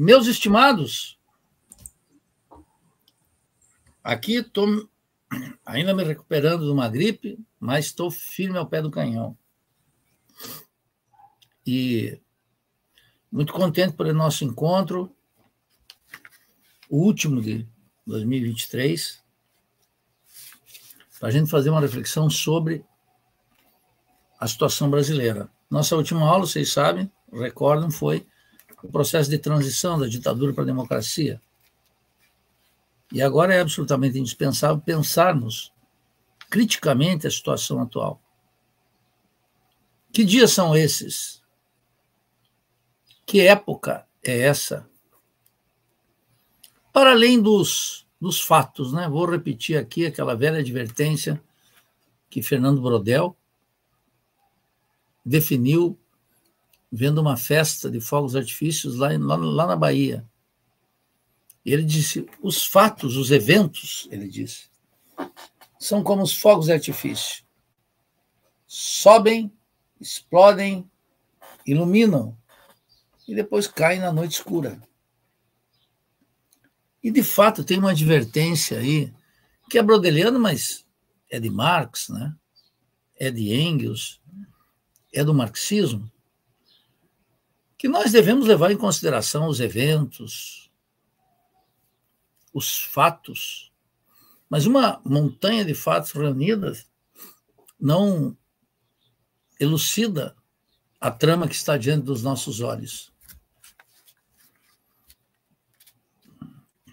Meus estimados, aqui estou ainda me recuperando de uma gripe, mas estou firme ao pé do canhão. E muito contente pelo nosso encontro, o último de 2023, para a gente fazer uma reflexão sobre a situação brasileira. Nossa última aula, vocês sabem, recordam, foi o processo de transição da ditadura para a democracia. E agora é absolutamente indispensável pensarmos criticamente a situação atual. Que dias são esses? Que época é essa? Para além dos, dos fatos, né? vou repetir aqui aquela velha advertência que Fernando Brodel definiu vendo uma festa de fogos artifícios lá, lá, lá na Bahia. Ele disse: os fatos, os eventos, ele disse, são como os fogos de artifício. Sobem, explodem, iluminam e depois caem na noite escura. E, de fato, tem uma advertência aí, que é brodeliano, mas é de Marx, né? é de Engels, é do marxismo, que nós devemos levar em consideração os eventos, os fatos, mas uma montanha de fatos reunidas não elucida a trama que está diante dos nossos olhos.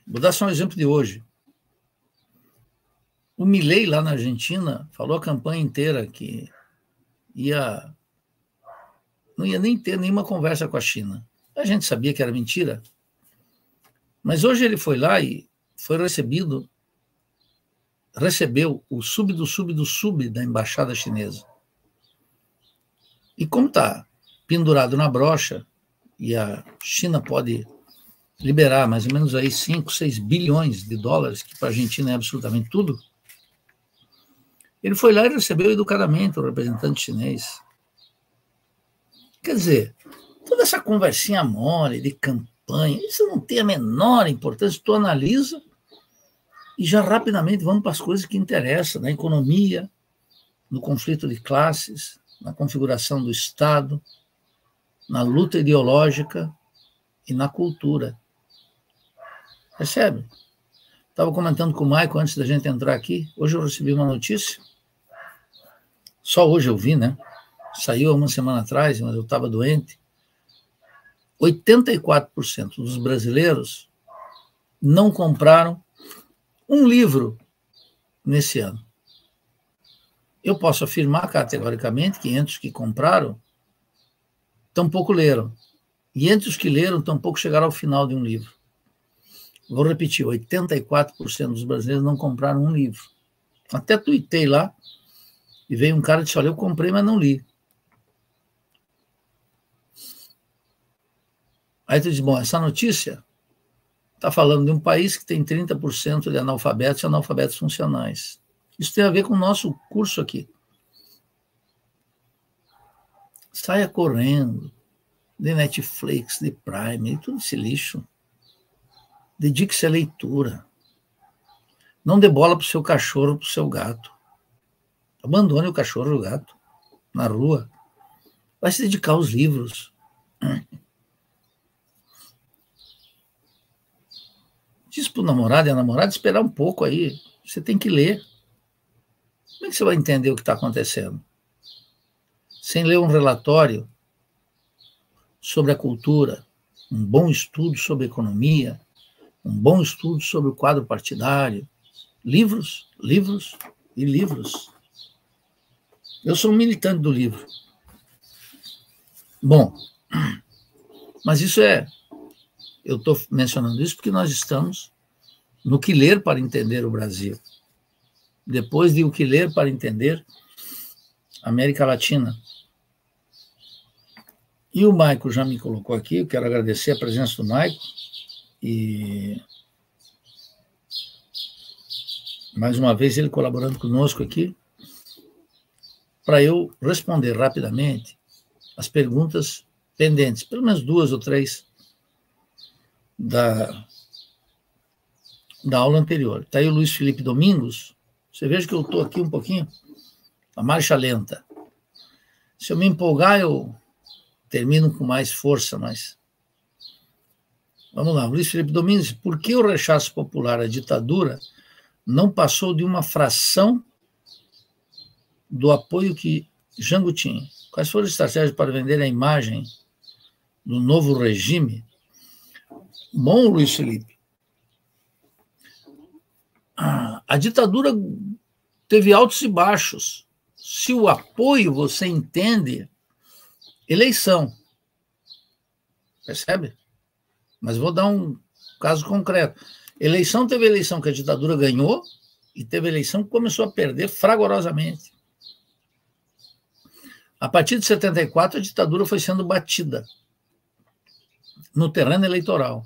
Vou dar só um exemplo de hoje. O Milley, lá na Argentina, falou a campanha inteira que ia não ia nem ter nenhuma conversa com a China. A gente sabia que era mentira. Mas hoje ele foi lá e foi recebido, recebeu o sub do sub do sub da embaixada chinesa. E como está pendurado na brocha, e a China pode liberar mais ou menos aí 5, 6 bilhões de dólares, que para a Argentina é absolutamente tudo, ele foi lá e recebeu educadamente o representante chinês. Quer dizer, toda essa conversinha mole de campanha, isso não tem a menor importância. Tu analisa e já rapidamente vamos para as coisas que interessam, na economia, no conflito de classes, na configuração do Estado, na luta ideológica e na cultura. Percebe? Estava comentando com o Maicon antes da gente entrar aqui. Hoje eu recebi uma notícia. Só hoje eu vi, né? saiu há uma semana atrás, mas eu estava doente. 84% dos brasileiros não compraram um livro nesse ano. Eu posso afirmar categoricamente que entre os que compraram, tampouco leram. E entre os que leram, tampouco chegaram ao final de um livro. Vou repetir: 84% dos brasileiros não compraram um livro. Até tuitei lá e veio um cara e disse: Olha, eu comprei, mas não li. Aí tu diz, bom, essa notícia está falando de um país que tem 30% de analfabetos e analfabetos funcionais. Isso tem a ver com o nosso curso aqui. Saia correndo de Netflix, de Prime, de tudo esse lixo. Dedique-se à leitura. Não dê bola para o seu cachorro, para o seu gato. Abandone o cachorro e o gato na rua. Vai se dedicar aos livros. Diz para o namorado e a namorada esperar um pouco aí. Você tem que ler. Como é que você vai entender o que está acontecendo? Sem ler um relatório sobre a cultura, um bom estudo sobre economia, um bom estudo sobre o quadro partidário, livros, livros e livros. Eu sou um militante do livro. Bom, mas isso é eu estou mencionando isso porque nós estamos no que ler para entender o Brasil. Depois de o que ler para entender América Latina. E o Maico já me colocou aqui, eu quero agradecer a presença do Maico e mais uma vez ele colaborando conosco aqui para eu responder rapidamente as perguntas pendentes, pelo menos duas ou três da, da aula anterior. Está aí o Luiz Felipe Domingos. Você veja que eu estou aqui um pouquinho, a marcha lenta. Se eu me empolgar, eu termino com mais força, mas. Vamos lá, Luiz Felipe Domingos, por que o rechaço popular à ditadura não passou de uma fração do apoio que Jango tinha? Quais foram as estratégias para vender a imagem do novo regime Bom, Luiz Felipe. Ah, a ditadura teve altos e baixos. Se o apoio você entende, eleição. Percebe? Mas vou dar um caso concreto. Eleição teve eleição que a ditadura ganhou e teve eleição que começou a perder fragorosamente. A partir de 74, a ditadura foi sendo batida no terreno eleitoral.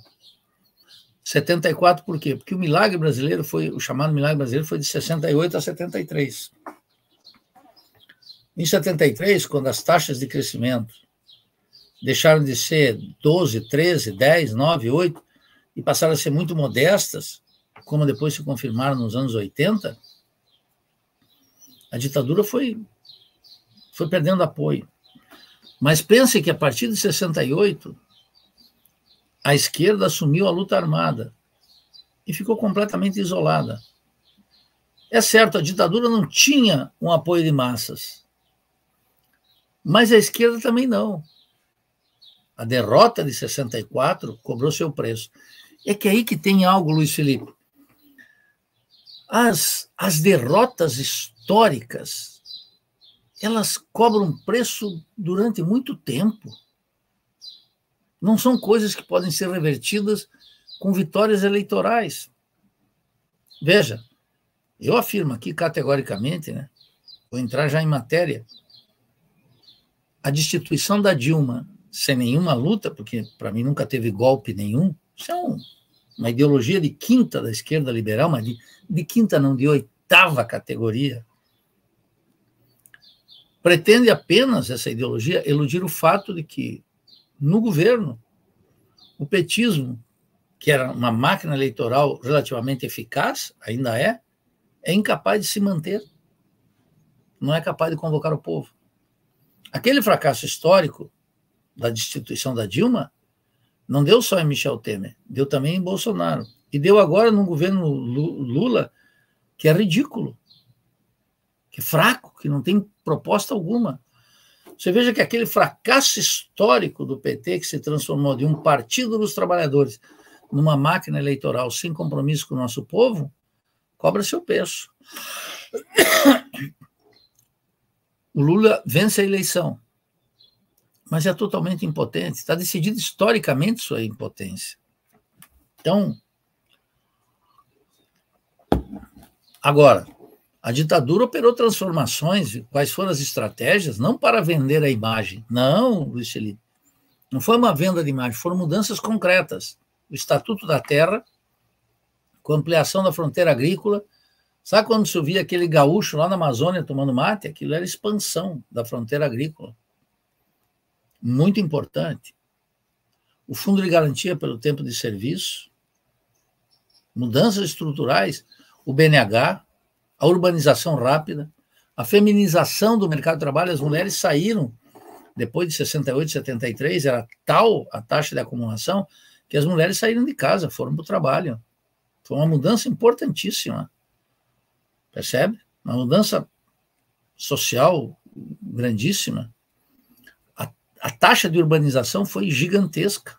74 por quê? Porque o milagre brasileiro foi, o chamado milagre brasileiro foi de 68 a 73. Em 73, quando as taxas de crescimento deixaram de ser 12, 13, 10, 9, 8 e passaram a ser muito modestas, como depois se confirmaram nos anos 80, a ditadura foi foi perdendo apoio. Mas pense que a partir de 68 a esquerda assumiu a luta armada e ficou completamente isolada. É certo, a ditadura não tinha um apoio de massas, mas a esquerda também não. A derrota de 64 cobrou seu preço. É que é aí que tem algo, Luiz Felipe. As, as derrotas históricas, elas cobram preço durante muito tempo. Não são coisas que podem ser revertidas com vitórias eleitorais. Veja, eu afirmo aqui categoricamente, né, vou entrar já em matéria, a destituição da Dilma sem nenhuma luta, porque para mim nunca teve golpe nenhum, isso é um, uma ideologia de quinta da esquerda liberal, mas de, de quinta não, de oitava categoria. Pretende apenas essa ideologia eludir o fato de que no governo. O petismo, que era uma máquina eleitoral relativamente eficaz, ainda é, é incapaz de se manter. Não é capaz de convocar o povo. Aquele fracasso histórico da destituição da Dilma não deu só em Michel Temer, deu também em Bolsonaro. E deu agora num governo Lula que é ridículo, que é fraco, que não tem proposta alguma. Você veja que aquele fracasso histórico do PT, que se transformou de um partido dos trabalhadores numa máquina eleitoral sem compromisso com o nosso povo, cobra seu preço. O Lula vence a eleição, mas é totalmente impotente. Está decidido historicamente sua impotência. Então, agora, a ditadura operou transformações, quais foram as estratégias? Não para vender a imagem. Não, Luiz Felipe. Não foi uma venda de imagem, foram mudanças concretas. O Estatuto da Terra, com ampliação da fronteira agrícola. Sabe quando se via aquele gaúcho lá na Amazônia tomando mate? Aquilo era expansão da fronteira agrícola. Muito importante. O Fundo de Garantia pelo Tempo de Serviço. Mudanças estruturais. O BNH, a urbanização rápida, a feminização do mercado de trabalho, as mulheres saíram depois de 68, 73, era tal a taxa de acumulação que as mulheres saíram de casa, foram para o trabalho. Foi uma mudança importantíssima. Percebe? Uma mudança social grandíssima. A, a taxa de urbanização foi gigantesca.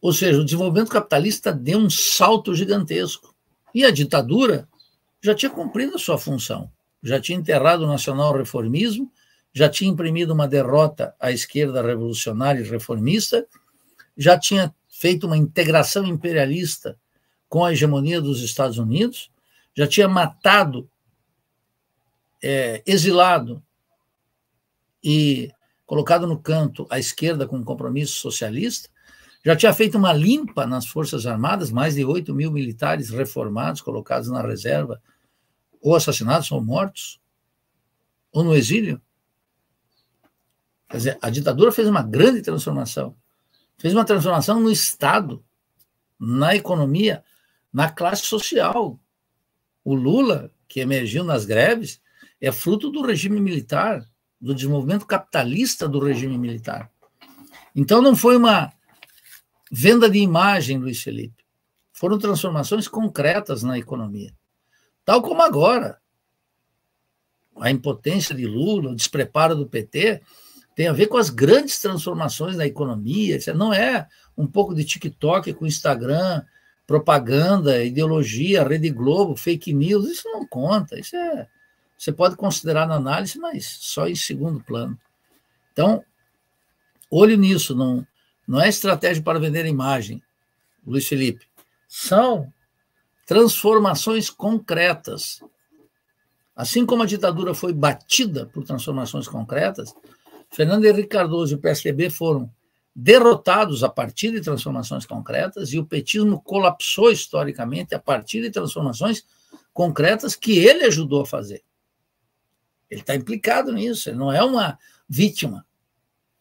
Ou seja, o desenvolvimento capitalista deu um salto gigantesco. E a ditadura já tinha cumprido a sua função, já tinha enterrado o nacional reformismo, já tinha imprimido uma derrota à esquerda revolucionária e reformista, já tinha feito uma integração imperialista com a hegemonia dos Estados Unidos, já tinha matado, é, exilado e colocado no canto a esquerda com compromisso socialista, já tinha feito uma limpa nas Forças Armadas, mais de 8 mil militares reformados, colocados na reserva ou assassinados, ou mortos, ou no exílio. Quer dizer, a ditadura fez uma grande transformação. Fez uma transformação no Estado, na economia, na classe social. O Lula, que emergiu nas greves, é fruto do regime militar, do desenvolvimento capitalista do regime militar. Então não foi uma venda de imagem, Luiz Felipe. Foram transformações concretas na economia. Tal como agora. A impotência de Lula, o despreparo do PT, tem a ver com as grandes transformações na economia. Não é um pouco de TikTok com Instagram, propaganda, ideologia, Rede Globo, fake news. Isso não conta. Isso é, você pode considerar na análise, mas só em segundo plano. Então, olho nisso. Não, não é estratégia para vender imagem, Luiz Felipe. São transformações concretas. Assim como a ditadura foi batida por transformações concretas, Fernando Henrique Cardoso e o PSDB foram derrotados a partir de transformações concretas e o petismo colapsou historicamente a partir de transformações concretas que ele ajudou a fazer. Ele está implicado nisso, ele não é uma vítima.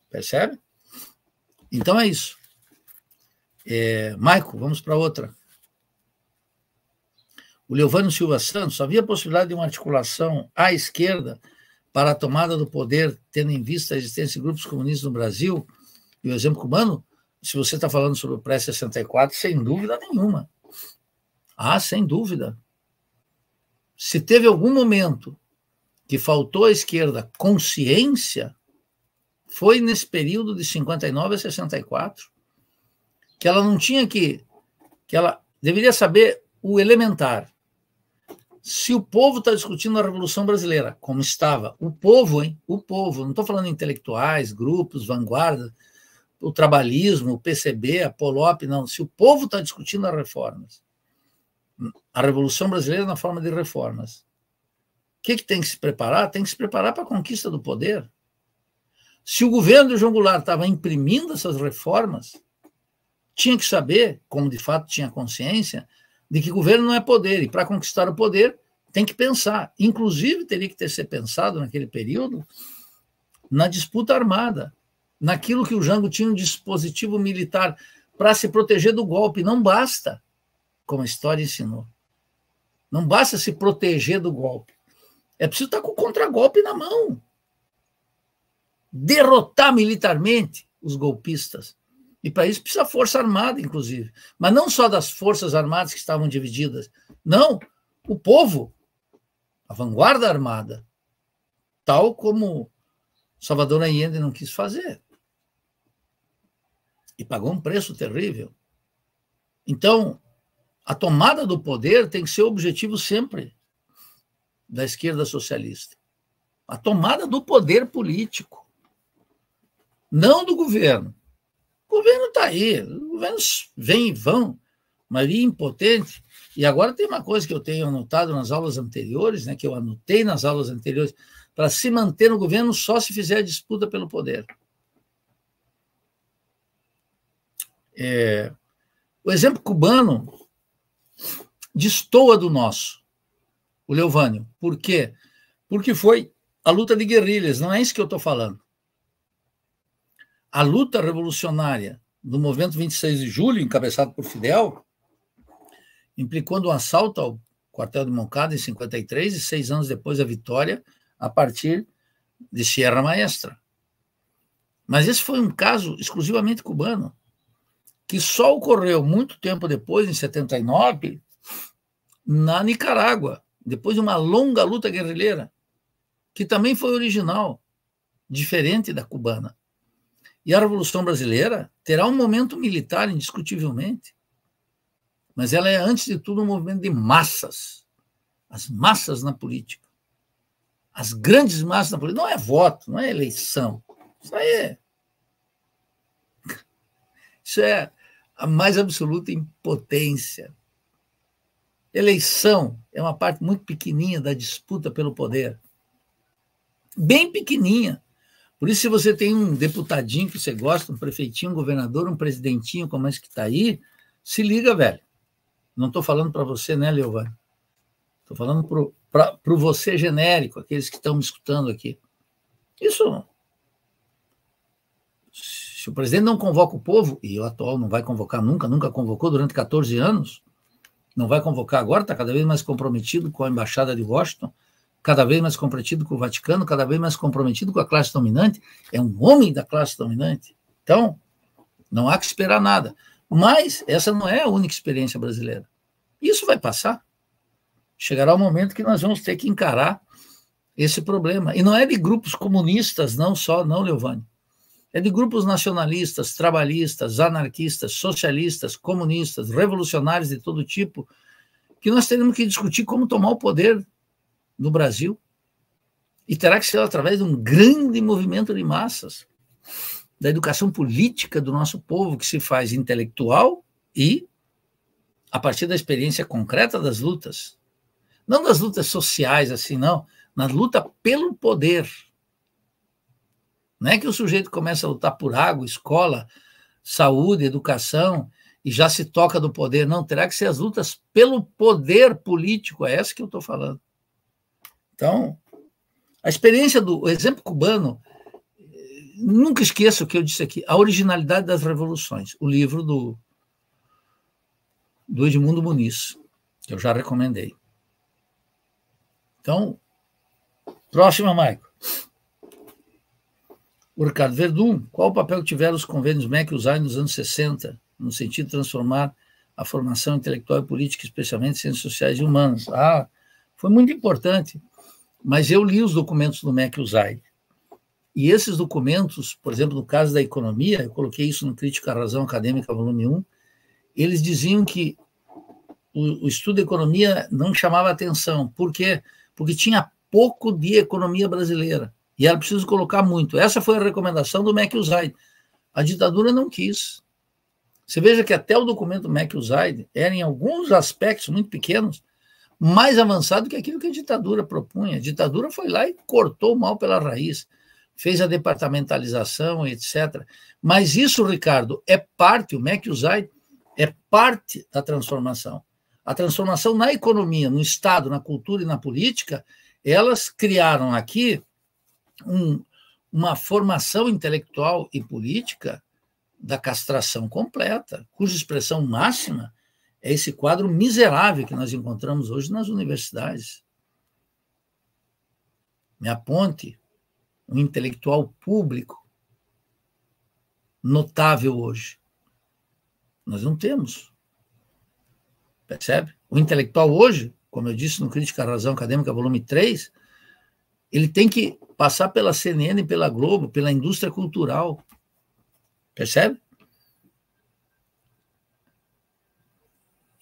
Percebe? Então é isso. É, Maico, vamos para outra o Leovano Silva Santos, havia possibilidade de uma articulação à esquerda para a tomada do poder, tendo em vista a existência de grupos comunistas no Brasil, e o exemplo cubano, se você está falando sobre o pré-64, sem dúvida nenhuma. Ah, sem dúvida. Se teve algum momento que faltou à esquerda consciência, foi nesse período de 59 a 64, que ela não tinha que. que ela deveria saber o elementar se o povo está discutindo a Revolução Brasileira, como estava, o povo, hein? O povo, não estou falando intelectuais, grupos, vanguarda, o trabalhismo, o PCB, a Polop, não. Se o povo está discutindo as reformas, a Revolução Brasileira na forma de reformas, o que, que tem que se preparar? Tem que se preparar para a conquista do poder. Se o governo de João Goulart estava imprimindo essas reformas, tinha que saber, como de fato tinha consciência, de que governo não é poder, e para conquistar o poder tem que pensar. Inclusive, teria que ter ser pensado naquele período na disputa armada, naquilo que o Jango tinha um dispositivo militar para se proteger do golpe. Não basta, como a história ensinou. Não basta se proteger do golpe. É preciso estar tá com o contragolpe na mão. Derrotar militarmente os golpistas e para isso precisa força armada, inclusive. Mas não só das forças armadas que estavam divididas. Não, o povo, a vanguarda armada, tal como Salvador Allende não quis fazer. E pagou um preço terrível. Então, a tomada do poder tem que ser o objetivo sempre da esquerda socialista. A tomada do poder político, não do governo. O governo está aí, os governos vem e vão, maioria é impotente. E agora tem uma coisa que eu tenho anotado nas aulas anteriores, né, que eu anotei nas aulas anteriores, para se manter no governo só se fizer disputa pelo poder. É, o exemplo cubano destoa do nosso, o Leovânio. Por quê? Porque foi a luta de guerrilhas, não é isso que eu estou falando a luta revolucionária do movimento 26 de julho, encabeçado por Fidel, implicando um assalto ao quartel de Moncada em 53 e seis anos depois a vitória a partir de Sierra Maestra. Mas esse foi um caso exclusivamente cubano, que só ocorreu muito tempo depois, em 79, na Nicarágua, depois de uma longa luta guerrilheira, que também foi original, diferente da cubana. E a Revolução Brasileira terá um momento militar, indiscutivelmente, mas ela é, antes de tudo, um movimento de massas. As massas na política. As grandes massas na política. Não é voto, não é eleição. Isso aí é. Isso é a mais absoluta impotência. Eleição é uma parte muito pequenininha da disputa pelo poder. Bem pequenininha. Por isso, se você tem um deputadinho que você gosta, um prefeitinho, um governador, um presidentinho, como é que está aí, se liga, velho. Não estou falando para você, né, Leovane? Estou falando para o você genérico, aqueles que estão me escutando aqui. Isso. Se o presidente não convoca o povo, e o atual não vai convocar nunca, nunca convocou durante 14 anos, não vai convocar agora, está cada vez mais comprometido com a embaixada de Washington, cada vez mais comprometido com o Vaticano, cada vez mais comprometido com a classe dominante, é um homem da classe dominante. Então, não há que esperar nada. Mas essa não é a única experiência brasileira. Isso vai passar. Chegará o um momento que nós vamos ter que encarar esse problema. E não é de grupos comunistas, não só, não, Leovani. É de grupos nacionalistas, trabalhistas, anarquistas, socialistas, comunistas, revolucionários de todo tipo, que nós teremos que discutir como tomar o poder no Brasil e terá que ser através de um grande movimento de massas da educação política do nosso povo que se faz intelectual e a partir da experiência concreta das lutas, não das lutas sociais assim não, na luta pelo poder. Não é que o sujeito começa a lutar por água, escola, saúde, educação e já se toca do poder, não, terá que ser as lutas pelo poder político, é essa que eu estou falando. Então, a experiência do exemplo cubano, nunca esqueço o que eu disse aqui, a originalidade das revoluções, o livro do, do Edmundo Muniz, que eu já recomendei. Então, próxima, Maico. O Ricardo Verdun, qual o papel que tiveram os convênios MEC e nos anos 60, no sentido de transformar a formação intelectual e política, especialmente ciências sociais e humanas? Ah, foi muito importante. Mas eu li os documentos do Mac E esses documentos, por exemplo, no caso da economia, eu coloquei isso no Crítica à Razão Acadêmica, volume 1, eles diziam que o, o estudo da economia não chamava atenção. Por quê? Porque tinha pouco de economia brasileira. E era preciso colocar muito. Essa foi a recomendação do Mac A ditadura não quis. Você veja que até o documento Mac Usaid era, em alguns aspectos muito pequenos, mais avançado que aquilo que a ditadura propunha. A ditadura foi lá e cortou o mal pela raiz, fez a departamentalização, etc. Mas isso, Ricardo, é parte, o MEC é parte da transformação. A transformação na economia, no Estado, na cultura e na política, elas criaram aqui um, uma formação intelectual e política da castração completa, cuja expressão máxima é esse quadro miserável que nós encontramos hoje nas universidades. Me aponte um intelectual público notável hoje. Nós não temos. Percebe? O intelectual hoje, como eu disse no Crítica à Razão Acadêmica, volume 3, ele tem que passar pela CNN, pela Globo, pela indústria cultural. Percebe?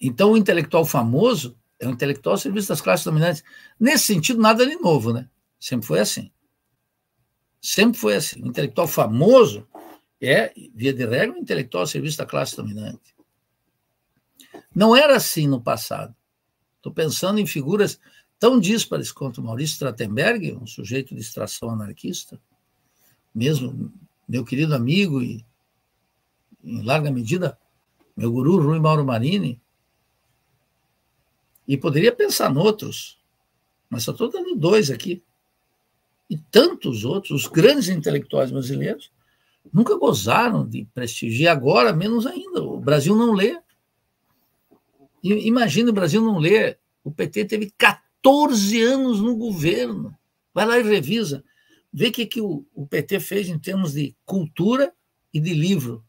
Então, o intelectual famoso é um intelectual ao serviço das classes dominantes. Nesse sentido, nada de novo, né? Sempre foi assim. Sempre foi assim. O intelectual famoso é, via de regra, um intelectual ao serviço da classe dominante. Não era assim no passado. Estou pensando em figuras tão díspares quanto Maurício Stratenberg, um sujeito de extração anarquista, mesmo meu querido amigo e, em larga medida, meu guru Rui Mauro Marini, e poderia pensar noutros, mas só estou dando dois aqui. E tantos outros, os grandes intelectuais brasileiros, nunca gozaram de prestígio. agora, menos ainda. O Brasil não lê. Imagina o Brasil não ler. O PT teve 14 anos no governo. Vai lá e revisa. Vê o que, que o, o PT fez em termos de cultura e de livro.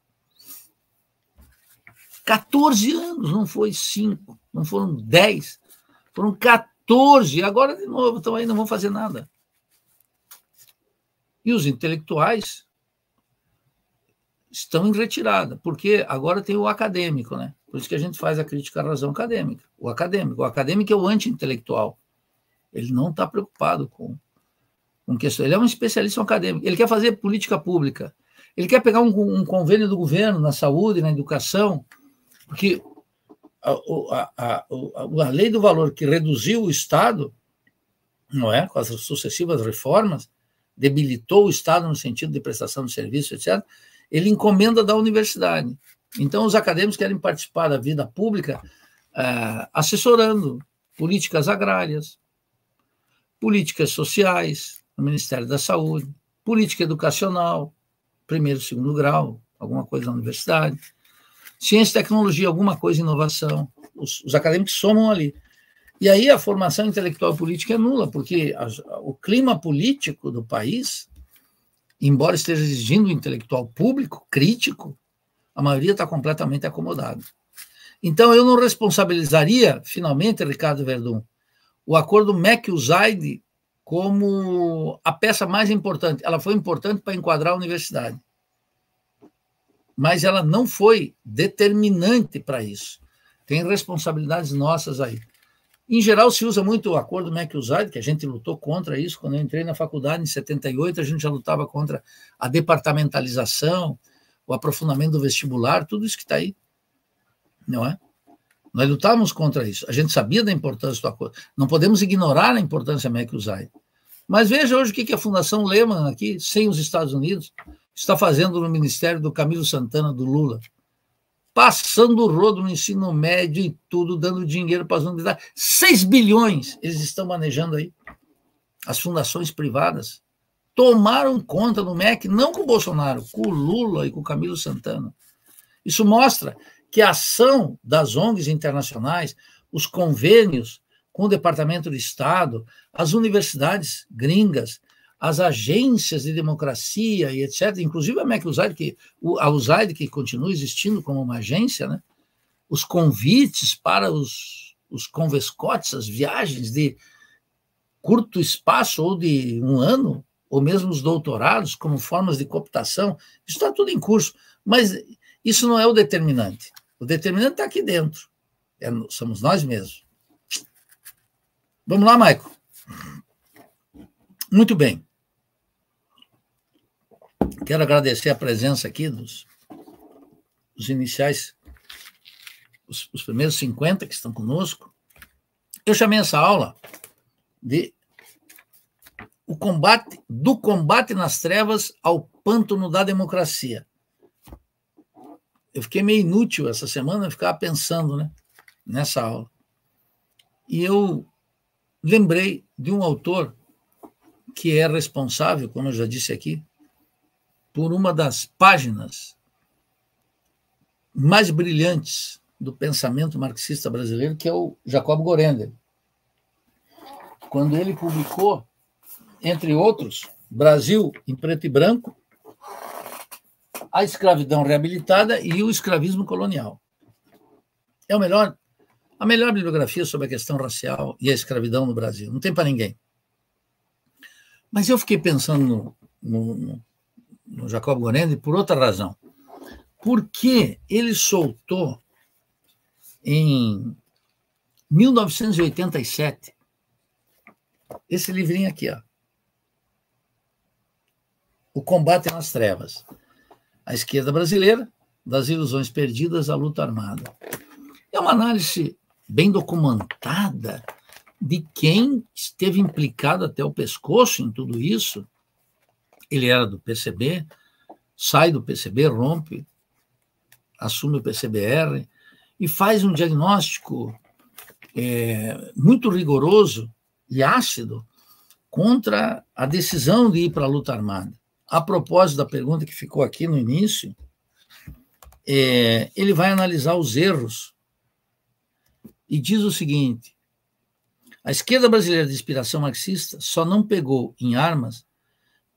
14 anos, não foi cinco não foram 10, foram 14. Agora, de novo, estão aí, não vão fazer nada. E os intelectuais estão em retirada, porque agora tem o acadêmico, né? Por isso que a gente faz a crítica à razão acadêmica. O acadêmico, o acadêmico é o anti-intelectual. Ele não está preocupado com, com questões. Ele é um especialista acadêmico. Ele quer fazer política pública. Ele quer pegar um, um convênio do governo na saúde, na educação, porque a, a, a, a lei do valor que reduziu o Estado, não é, com as sucessivas reformas, debilitou o Estado no sentido de prestação de serviço, etc., ele encomenda da universidade. Então, os acadêmicos querem participar da vida pública uh, assessorando políticas agrárias, políticas sociais, no Ministério da Saúde, política educacional, primeiro, segundo grau, alguma coisa na universidade, Ciência, tecnologia, alguma coisa, inovação. Os, os acadêmicos somam ali. E aí a formação intelectual e política é nula, porque a, o clima político do país, embora esteja exigindo um intelectual público, crítico, a maioria está completamente acomodada. Então, eu não responsabilizaria, finalmente, Ricardo Verdun, o acordo MEC-USAID como a peça mais importante. Ela foi importante para enquadrar a universidade mas ela não foi determinante para isso. Tem responsabilidades nossas aí. Em geral, se usa muito o acordo Mac-Usard, que a gente lutou contra isso quando eu entrei na faculdade em 78, a gente já lutava contra a departamentalização, o aprofundamento do vestibular, tudo isso que está aí. Não é? Nós lutávamos contra isso. A gente sabia da importância do acordo. Não podemos ignorar a importância Mac-Usard. Mas veja hoje o que a Fundação Lehman aqui, sem os Estados Unidos, está fazendo no ministério do Camilo Santana, do Lula. Passando o rodo no ensino médio e tudo, dando dinheiro para as universidades. 6 bilhões eles estão manejando aí. As fundações privadas tomaram conta do MEC, não com o Bolsonaro, com o Lula e com o Camilo Santana. Isso mostra que a ação das ONGs internacionais, os convênios com o Departamento de Estado, as universidades gringas, as agências de democracia e etc., inclusive a MacUSAID, que, a USAID, que continua existindo como uma agência, né? os convites para os, os convescotes, as viagens de curto espaço ou de um ano, ou mesmo os doutorados, como formas de cooptação, isso está tudo em curso, mas isso não é o determinante. O determinante está aqui dentro, é, somos nós mesmos. Vamos lá, Maico? Muito bem. Quero agradecer a presença aqui dos, dos iniciais, os, os primeiros 50 que estão conosco. Eu chamei essa aula de o combate do combate nas trevas ao pântano da democracia. Eu fiquei meio inútil essa semana, eu ficava pensando, né, nessa aula. E eu lembrei de um autor que é responsável, como eu já disse aqui, por uma das páginas mais brilhantes do pensamento marxista brasileiro, que é o Jacob Gorender. Quando ele publicou, entre outros, Brasil em preto e branco, a escravidão reabilitada e o escravismo colonial. É o melhor, a melhor bibliografia sobre a questão racial e a escravidão no Brasil. Não tem para ninguém. Mas eu fiquei pensando no, no, no Jacob Gorende, por outra razão. Porque ele soltou em 1987 esse livrinho aqui, ó. O Combate nas Trevas. A esquerda brasileira, das ilusões perdidas à luta armada. É uma análise bem documentada de quem esteve implicado até o pescoço em tudo isso ele era do PCB, sai do PCB, rompe, assume o PCBR e faz um diagnóstico é, muito rigoroso e ácido contra a decisão de ir para a luta armada. A propósito da pergunta que ficou aqui no início, é, ele vai analisar os erros e diz o seguinte: a esquerda brasileira de inspiração marxista só não pegou em armas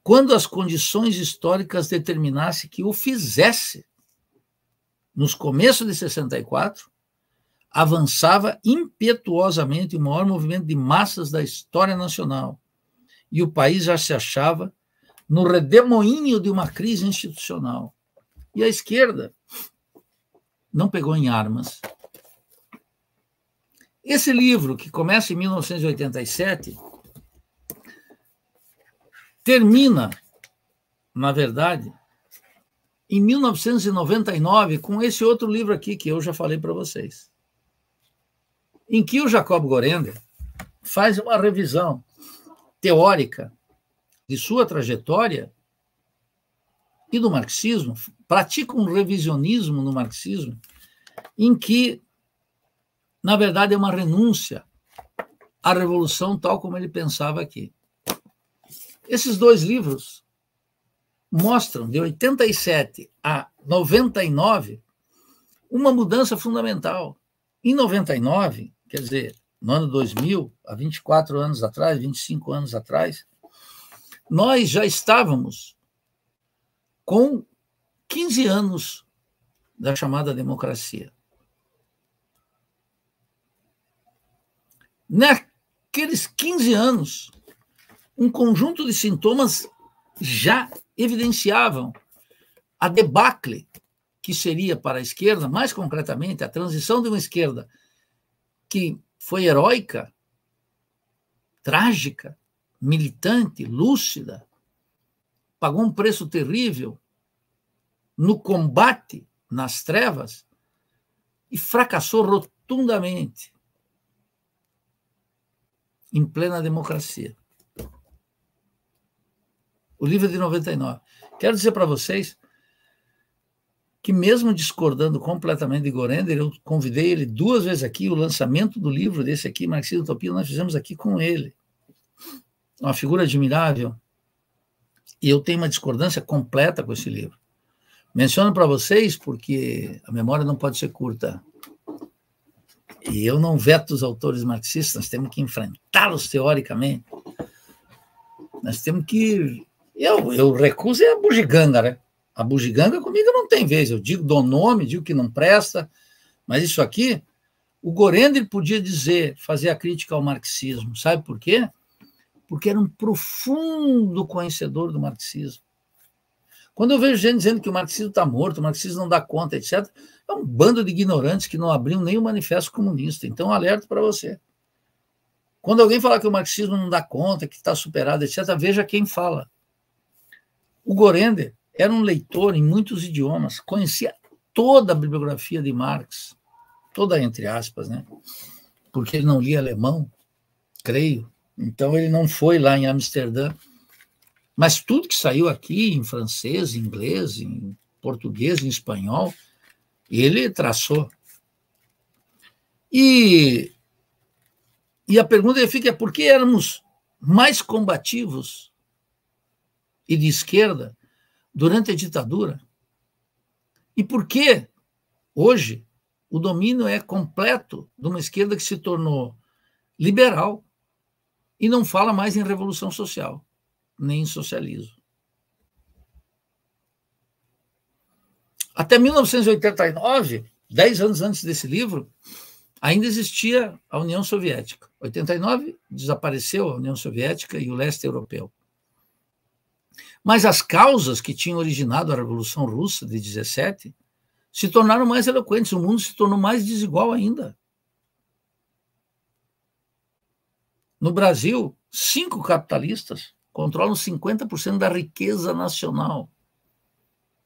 quando as condições históricas determinassem que o fizesse. Nos começos de 64, avançava impetuosamente o maior movimento de massas da história nacional, e o país já se achava no redemoinho de uma crise institucional. E a esquerda não pegou em armas. Esse livro, que começa em 1987, termina, na verdade, em 1999 com esse outro livro aqui que eu já falei para vocês, em que o Jacob Gorender faz uma revisão teórica de sua trajetória e do marxismo, pratica um revisionismo no marxismo em que, na verdade, é uma renúncia à revolução tal como ele pensava aqui. Esses dois livros mostram, de 87 a 99, uma mudança fundamental. Em 99, quer dizer, no ano 2000, há 24 anos atrás, 25 anos atrás, nós já estávamos com 15 anos da chamada democracia. Naqueles 15 anos, um conjunto de sintomas já evidenciavam a debacle que seria para a esquerda, mais concretamente, a transição de uma esquerda que foi heróica, trágica, militante, lúcida, pagou um preço terrível no combate nas trevas e fracassou rotundamente em plena democracia. O livro é de 99. Quero dizer para vocês que, mesmo discordando completamente de Gorender, eu convidei ele duas vezes aqui, o lançamento do livro desse aqui, Marxismo Utopia, nós fizemos aqui com ele. Uma figura admirável. E eu tenho uma discordância completa com esse livro. Menciono para vocês porque a memória não pode ser curta. E eu não veto os autores marxistas, nós temos que enfrentá-los teoricamente. Nós temos que eu, eu recuso é a bugiganga, né? A bugiganga comigo não tem vez. Eu digo, dou nome, digo que não presta, mas isso aqui, o Gorender podia dizer, fazer a crítica ao marxismo. Sabe por quê? Porque era um profundo conhecedor do marxismo. Quando eu vejo gente dizendo que o marxismo está morto, o marxismo não dá conta, etc., é um bando de ignorantes que não abriu nem o manifesto comunista. Então, alerto para você. Quando alguém falar que o marxismo não dá conta, que está superado, etc., veja quem fala. O Gorender era um leitor em muitos idiomas, conhecia toda a bibliografia de Marx, toda entre aspas, né? Porque ele não lia alemão, creio. Então ele não foi lá em Amsterdã. Mas tudo que saiu aqui em francês, em inglês, em português, em espanhol, ele traçou. E, e a pergunta que fica é por que éramos mais combativos e de esquerda durante a ditadura? E por que hoje o domínio é completo de uma esquerda que se tornou liberal e não fala mais em revolução social, nem em socialismo? Até 1989, dez anos antes desse livro, ainda existia a União Soviética. 89 desapareceu a União Soviética e o leste europeu. Mas as causas que tinham originado a Revolução Russa de 17 se tornaram mais eloquentes, o mundo se tornou mais desigual ainda. No Brasil, cinco capitalistas controlam 50% da riqueza nacional.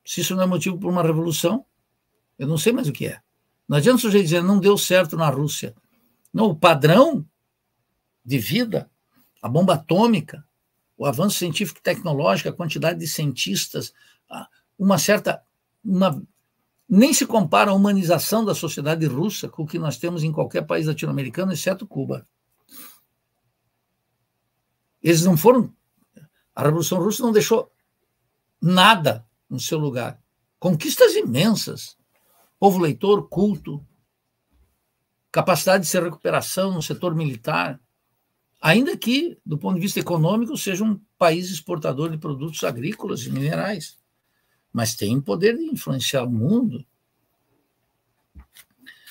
Se isso não é motivo para uma revolução, eu não sei mais o que é. Não adianta o sujeito dizer não deu certo na Rússia. Não, o padrão de vida, a bomba atômica, o avanço científico e tecnológico, a quantidade de cientistas, uma certa. Uma, nem se compara a humanização da sociedade russa com o que nós temos em qualquer país latino-americano, exceto Cuba. Eles não foram. A Revolução Russa não deixou nada no seu lugar. Conquistas imensas. Povo leitor, culto, capacidade de recuperação no setor militar, ainda que, do ponto de vista econômico, seja um país exportador de produtos agrícolas e minerais, mas tem poder de influenciar o mundo.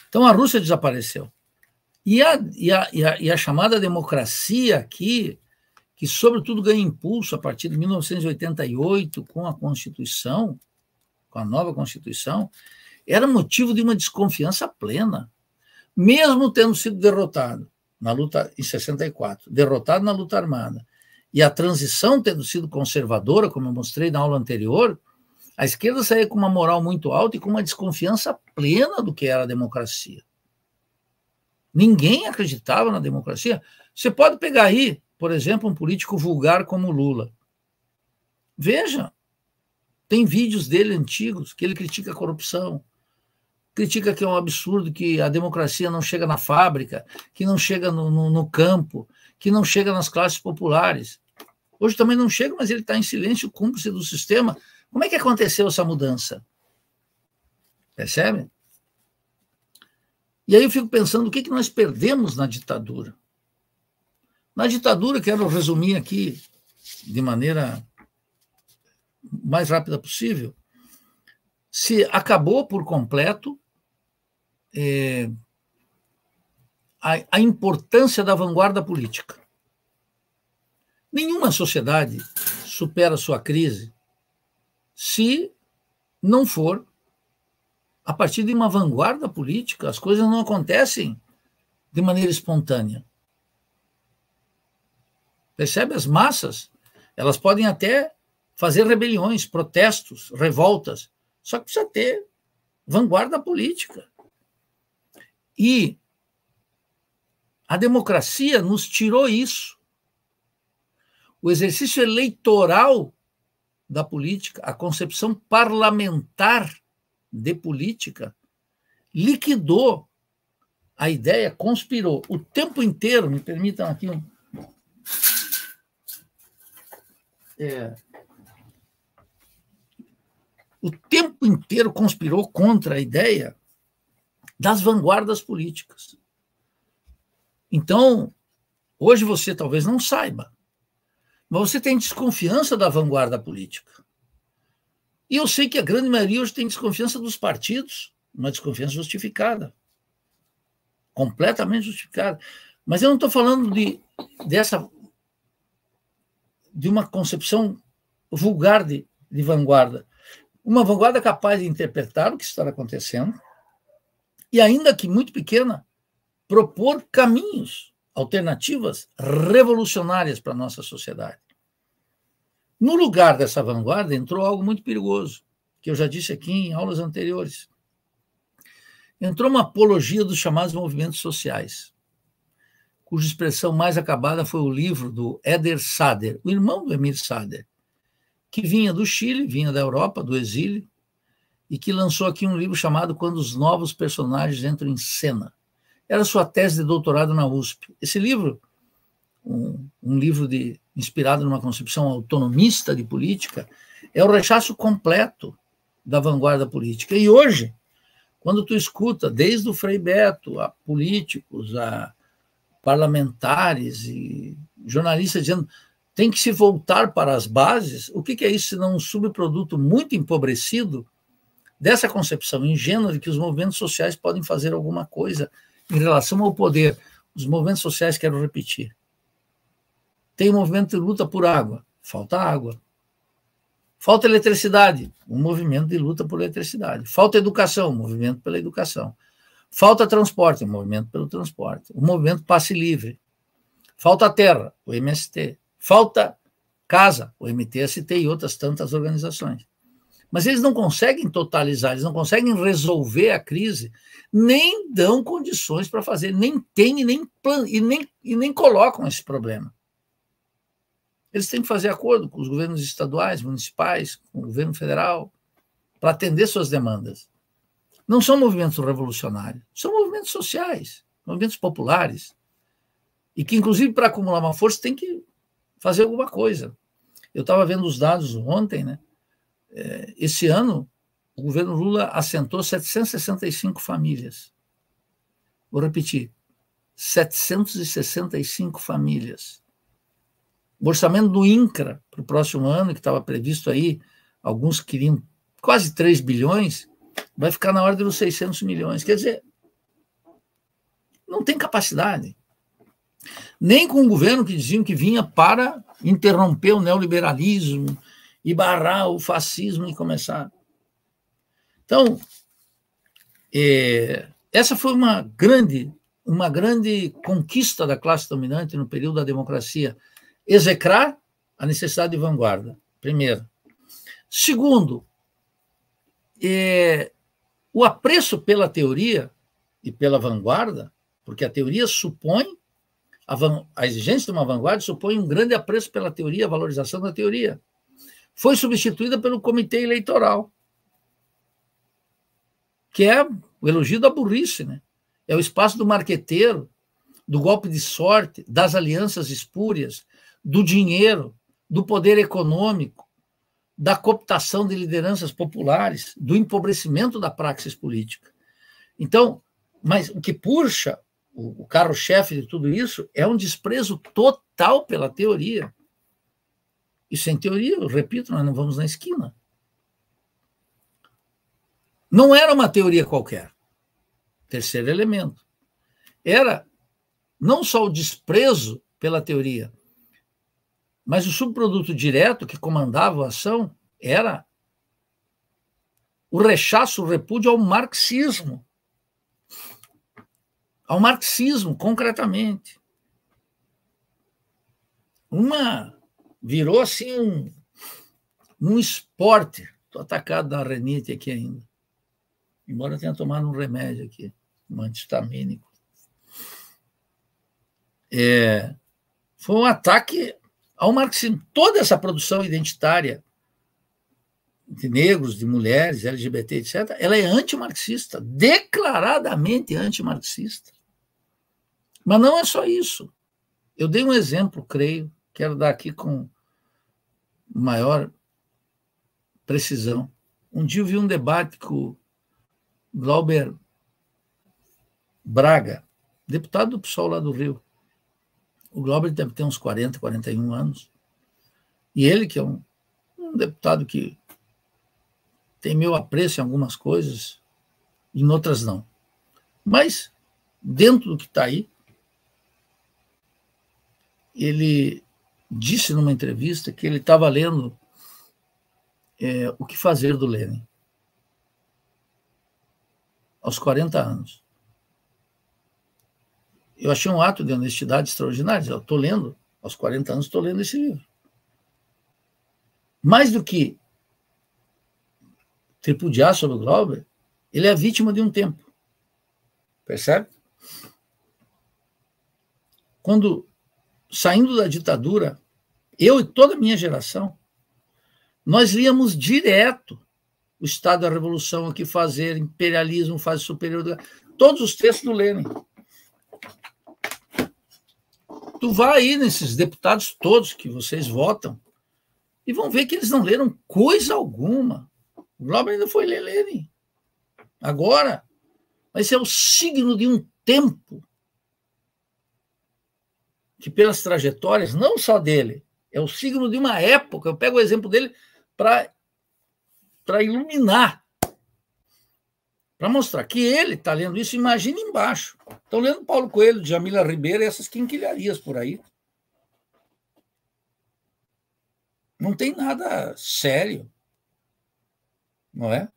Então a Rússia desapareceu. E a, e a, e a, e a chamada democracia aqui, que sobretudo ganha impulso a partir de 1988 com a Constituição, com a nova Constituição, era motivo de uma desconfiança plena, mesmo tendo sido derrotado na luta em 64, derrotado na luta armada, e a transição tendo sido conservadora, como eu mostrei na aula anterior, a esquerda saía com uma moral muito alta e com uma desconfiança plena do que era a democracia. Ninguém acreditava na democracia. Você pode pegar aí, por exemplo, um político vulgar como Lula. Veja, tem vídeos dele antigos que ele critica a corrupção, critica que é um absurdo que a democracia não chega na fábrica, que não chega no, no, no campo, que não chega nas classes populares. Hoje também não chega, mas ele está em silêncio, cúmplice do sistema. Como é que aconteceu essa mudança? Percebe? E aí eu fico pensando o que, que nós perdemos na ditadura. Na ditadura, quero resumir aqui de maneira mais rápida possível, se acabou por completo é, a, a importância da vanguarda política. Nenhuma sociedade supera sua crise se não for a partir de uma vanguarda política. As coisas não acontecem de maneira espontânea. Percebe? As massas, elas podem até fazer rebeliões, protestos, revoltas, só que precisa ter vanguarda política. E a democracia nos tirou isso. O exercício eleitoral da política, a concepção parlamentar de política, liquidou a ideia, conspirou o tempo inteiro. Me permitam aqui um. É, o tempo inteiro conspirou contra a ideia das vanguardas políticas. Então, hoje você talvez não saiba, mas você tem desconfiança da vanguarda política. E eu sei que a grande maioria hoje tem desconfiança dos partidos, uma desconfiança justificada, completamente justificada. Mas eu não estou falando de, dessa de uma concepção vulgar de, de vanguarda. Uma vanguarda capaz de interpretar o que está acontecendo, e ainda que muito pequena, propor caminhos, alternativas revolucionárias para a nossa sociedade. No lugar dessa vanguarda entrou algo muito perigoso, que eu já disse aqui em aulas anteriores. Entrou uma apologia dos chamados movimentos sociais, cuja expressão mais acabada foi o livro do Éder Sader, o irmão do Emir Sader, que vinha do Chile, vinha da Europa, do exílio, e que lançou aqui um livro chamado Quando os Novos Personagens Entram em Cena. Era sua tese de doutorado na USP. Esse livro, um, um livro de, inspirado numa concepção autonomista de política, é o rechaço completo da vanguarda política. E hoje, quando tu escuta, desde o Frei Beto, a políticos, a parlamentares e jornalistas dizendo tem que se voltar para as bases, o que, que é isso se não um subproduto muito empobrecido dessa concepção ingênua de que os movimentos sociais podem fazer alguma coisa em relação ao poder. Os movimentos sociais, quero repetir, tem o um movimento de luta por água, falta água. Falta eletricidade, um movimento de luta por eletricidade. Falta educação, um movimento pela educação. Falta transporte, um movimento pelo transporte. O um movimento passe livre. Falta terra, o MST. Falta casa, o MTST e outras tantas organizações mas eles não conseguem totalizar, eles não conseguem resolver a crise, nem dão condições para fazer, nem têm e nem, plan e, nem, e nem colocam esse problema. Eles têm que fazer acordo com os governos estaduais, municipais, com o governo federal, para atender suas demandas. Não são movimentos revolucionários, são movimentos sociais, movimentos populares, e que, inclusive, para acumular uma força, tem que fazer alguma coisa. Eu estava vendo os dados ontem, né? esse ano, o governo Lula assentou 765 famílias. Vou repetir: 765 famílias. O orçamento do INCRA para o próximo ano, que estava previsto aí, alguns queriam quase 3 bilhões, vai ficar na ordem dos 600 milhões. Quer dizer, não tem capacidade. Nem com o governo que diziam que vinha para interromper o neoliberalismo, e barrar o fascismo e começar. Então, é, essa foi uma grande, uma grande conquista da classe dominante no período da democracia. Execrar a necessidade de vanguarda, primeiro. Segundo, é, o apreço pela teoria e pela vanguarda, porque a teoria supõe, a, van, a exigência de uma vanguarda supõe um grande apreço pela teoria, a valorização da teoria foi substituída pelo comitê eleitoral, que é o elogio da burrice, né? É o espaço do marqueteiro, do golpe de sorte, das alianças espúrias, do dinheiro, do poder econômico, da cooptação de lideranças populares, do empobrecimento da praxis política. Então, mas o que puxa o, carro-chefe de tudo isso é um desprezo total pela teoria. Isso sem é em teoria, eu repito, nós não vamos na esquina. Não era uma teoria qualquer. Terceiro elemento. Era não só o desprezo pela teoria, mas o subproduto direto que comandava a ação era o rechaço, o repúdio ao marxismo. Ao marxismo, concretamente. Uma virou assim um, um esporte. Estou atacado da renite aqui ainda. Embora tenha tomado um remédio aqui, um antihistamínico. É, foi um ataque ao marxismo. Toda essa produção identitária de negros, de mulheres, LGBT, etc., ela é antimarxista, declaradamente antimarxista. Mas não é só isso. Eu dei um exemplo, creio, quero dar aqui com maior precisão. Um dia eu vi um debate com Glauber Braga, deputado do PSOL lá do Rio. O Glauber deve ter uns 40, 41 anos. E ele, que é um, um deputado que tem meu apreço em algumas coisas, em outras não. Mas, dentro do que está aí, ele disse numa entrevista que ele estava lendo é, O que Fazer do Lenin, aos 40 anos. Eu achei um ato de honestidade extraordinário. Eu estou lendo, aos 40 anos, estou lendo esse livro. Mais do que tripudiar sobre o Glauber, ele é vítima de um tempo. Percebe? Quando saindo da ditadura, eu e toda a minha geração, nós líamos direto o Estado da Revolução, o que fazer, imperialismo, fase superior, todos os textos do Lênin. Tu vai aí nesses deputados todos que vocês votam e vão ver que eles não leram coisa alguma. O Globo ainda foi ler Lênin. Agora. Mas é o signo de um tempo que pelas trajetórias, não só dele, é o signo de uma época. Eu pego o exemplo dele para iluminar, para mostrar que ele está lendo isso, imagina embaixo. Estão lendo Paulo Coelho, Jamila Ribeiro e essas quinquilharias por aí. Não tem nada sério, não é?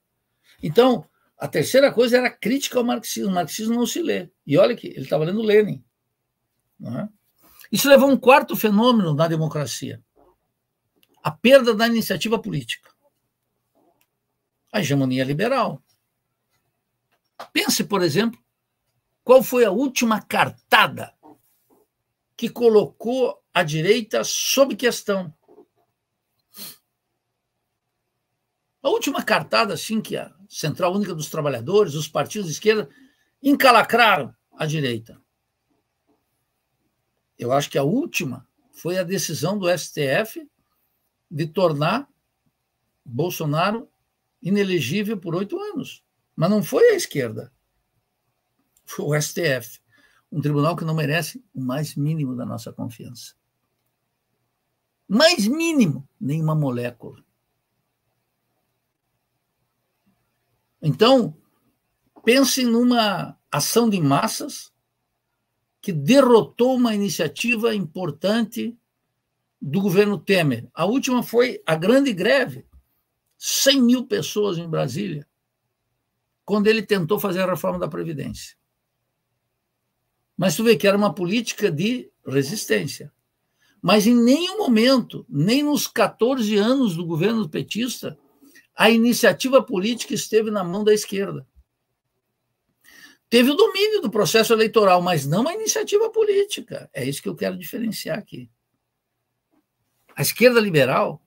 Então, a terceira coisa era crítica ao marxismo. O marxismo não se lê. E olha que ele estava lendo Lenin. Não é? Isso levou a um quarto fenômeno na democracia: a perda da iniciativa política, a hegemonia liberal. Pense, por exemplo, qual foi a última cartada que colocou a direita sob questão. A última cartada, assim, que a Central Única dos Trabalhadores, os partidos de esquerda, encalacraram a direita eu acho que a última foi a decisão do STF de tornar Bolsonaro inelegível por oito anos. Mas não foi a esquerda, foi o STF, um tribunal que não merece o mais mínimo da nossa confiança. Mais mínimo, nenhuma molécula. Então, pensem numa ação de massas que derrotou uma iniciativa importante do governo Temer. A última foi a grande greve, 100 mil pessoas em Brasília, quando ele tentou fazer a reforma da Previdência. Mas tu vê que era uma política de resistência. Mas em nenhum momento, nem nos 14 anos do governo petista, a iniciativa política esteve na mão da esquerda teve o domínio do processo eleitoral, mas não a iniciativa política. É isso que eu quero diferenciar aqui. A esquerda liberal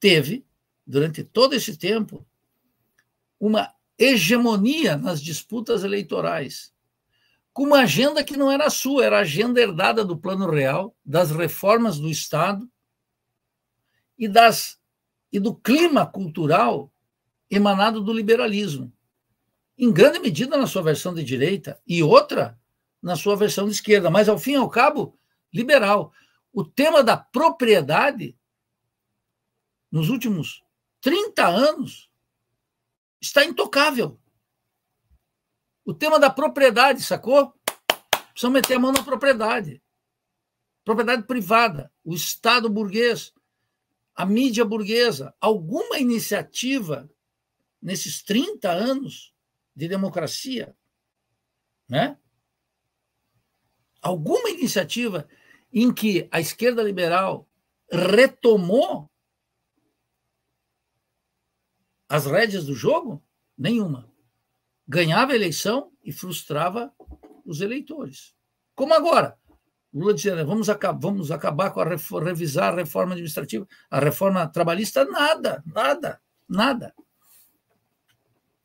teve, durante todo esse tempo, uma hegemonia nas disputas eleitorais, com uma agenda que não era sua, era a agenda herdada do Plano Real, das reformas do Estado e, das, e do clima cultural emanado do liberalismo em grande medida na sua versão de direita e outra na sua versão de esquerda, mas ao fim e ao cabo liberal. O tema da propriedade nos últimos 30 anos está intocável. O tema da propriedade, sacou? precisam meter a mão na propriedade. Propriedade privada, o Estado burguês, a mídia burguesa, alguma iniciativa nesses 30 anos de democracia, né? Alguma iniciativa em que a esquerda liberal retomou as rédeas do jogo? Nenhuma. Ganhava a eleição e frustrava os eleitores. Como agora, Lula dizendo, vamos, acabar, vamos acabar com a revisar a reforma administrativa, a reforma trabalhista, nada, nada, nada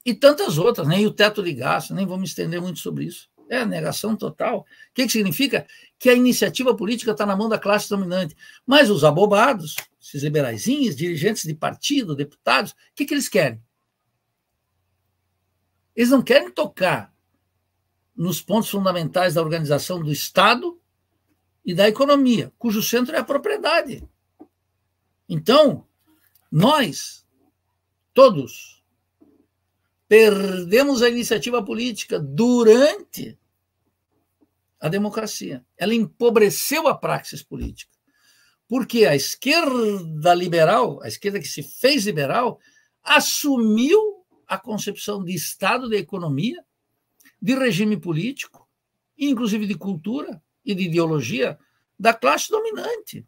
e tantas outras, nem né? o teto de gasto, nem vamos estender muito sobre isso. É negação total. O que, que significa? Que a iniciativa política está na mão da classe dominante. Mas os abobados, esses liberaizinhos, dirigentes de partido, deputados, o que, que eles querem? Eles não querem tocar nos pontos fundamentais da organização do Estado e da economia, cujo centro é a propriedade. Então, nós, todos, Perdemos a iniciativa política durante a democracia. Ela empobreceu a praxis política. Porque a esquerda liberal, a esquerda que se fez liberal, assumiu a concepção de Estado, de economia, de regime político, inclusive de cultura e de ideologia da classe dominante.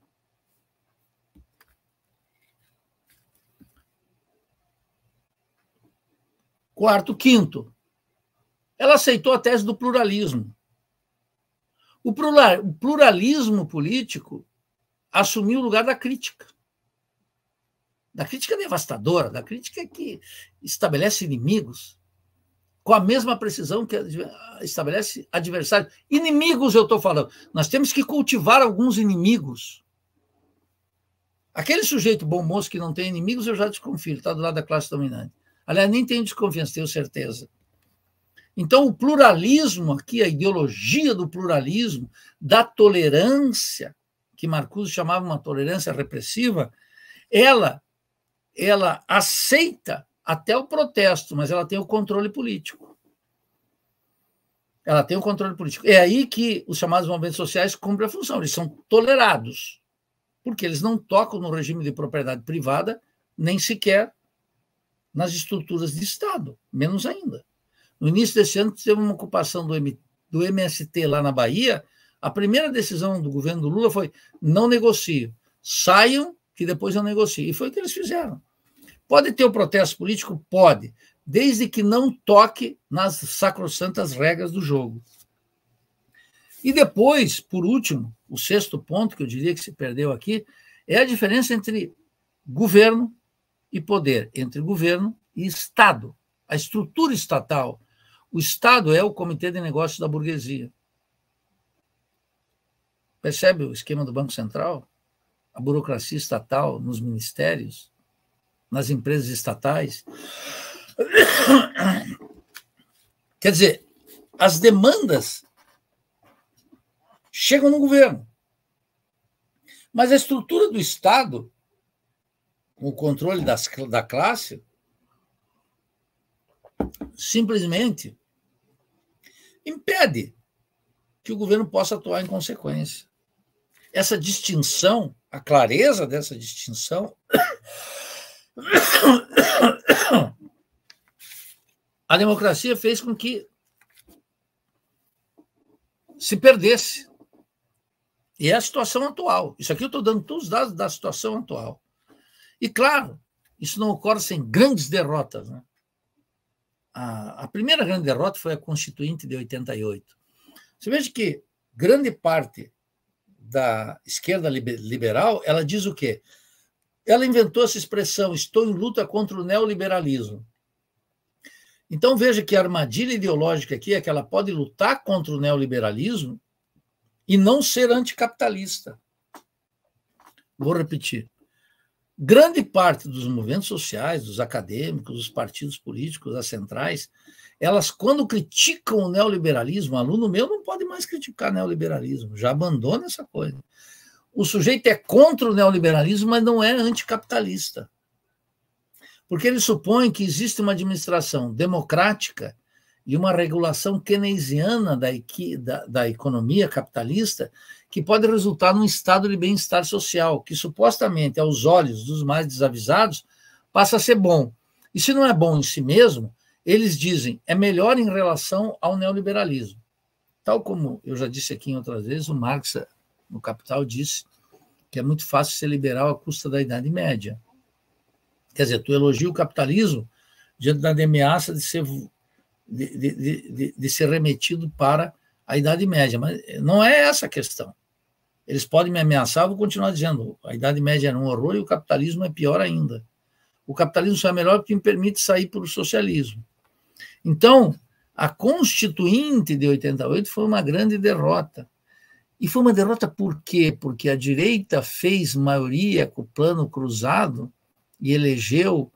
quarto, quinto. Ela aceitou a tese do pluralismo. O pluralismo político assumiu o lugar da crítica. Da crítica devastadora, da crítica que estabelece inimigos com a mesma precisão que estabelece adversários. Inimigos, eu estou falando. Nós temos que cultivar alguns inimigos. Aquele sujeito bom moço que não tem inimigos, eu já desconfio, está do lado da classe dominante. Aliás, nem tenho desconfiança, tenho certeza. Então, o pluralismo aqui, a ideologia do pluralismo, da tolerância, que Marcuse chamava uma tolerância repressiva, ela, ela aceita até o protesto, mas ela tem o controle político. Ela tem o controle político. É aí que os chamados movimentos sociais cumprem a função, eles são tolerados, porque eles não tocam no regime de propriedade privada, nem sequer nas estruturas de Estado, menos ainda. No início desse ano, teve uma ocupação do, M, do MST lá na Bahia. A primeira decisão do governo do Lula foi: não negocio, saiam, que depois eu negocio. E foi o que eles fizeram. Pode ter o um protesto político? Pode, desde que não toque nas sacrossantas regras do jogo. E depois, por último, o sexto ponto que eu diria que se perdeu aqui é a diferença entre governo e poder entre governo e Estado. A estrutura estatal. O Estado é o Comitê de Negócios da Burguesia. Percebe o esquema do Banco Central? A burocracia estatal nos ministérios, nas empresas estatais. Quer dizer, as demandas chegam no governo. Mas a estrutura do Estado o controle das, da classe, simplesmente impede que o governo possa atuar em consequência. Essa distinção, a clareza dessa distinção, a democracia fez com que se perdesse. E é a situação atual. Isso aqui eu estou dando todos os dados da situação atual. E, claro, isso não ocorre sem grandes derrotas. Né? A, a primeira grande derrota foi a Constituinte de 88. Você veja que grande parte da esquerda liberal, ela diz o quê? Ela inventou essa expressão, estou em luta contra o neoliberalismo. Então veja que a armadilha ideológica aqui é que ela pode lutar contra o neoliberalismo e não ser anticapitalista. Vou repetir grande parte dos movimentos sociais, dos acadêmicos, dos partidos políticos, as centrais, elas, quando criticam o neoliberalismo, aluno meu não pode mais criticar neoliberalismo, já abandona essa coisa. O sujeito é contra o neoliberalismo, mas não é anticapitalista. Porque ele supõe que existe uma administração democrática de uma regulação keynesiana da, da, da economia capitalista que pode resultar num estado de bem-estar social, que supostamente, aos olhos dos mais desavisados, passa a ser bom. E se não é bom em si mesmo, eles dizem é melhor em relação ao neoliberalismo. Tal como eu já disse aqui em outras vezes, o Marx, no Capital, disse que é muito fácil ser liberal à custa da Idade Média. Quer dizer, tu elogia o capitalismo diante da ameaça de ser de, de, de, de ser remetido para a Idade Média. Mas não é essa a questão. Eles podem me ameaçar, eu vou continuar dizendo: a Idade Média era um horror e o capitalismo é pior ainda. O capitalismo só é melhor porque me permite sair para o socialismo. Então, a Constituinte de 88 foi uma grande derrota. E foi uma derrota por quê? Porque a direita fez maioria com o plano cruzado e elegeu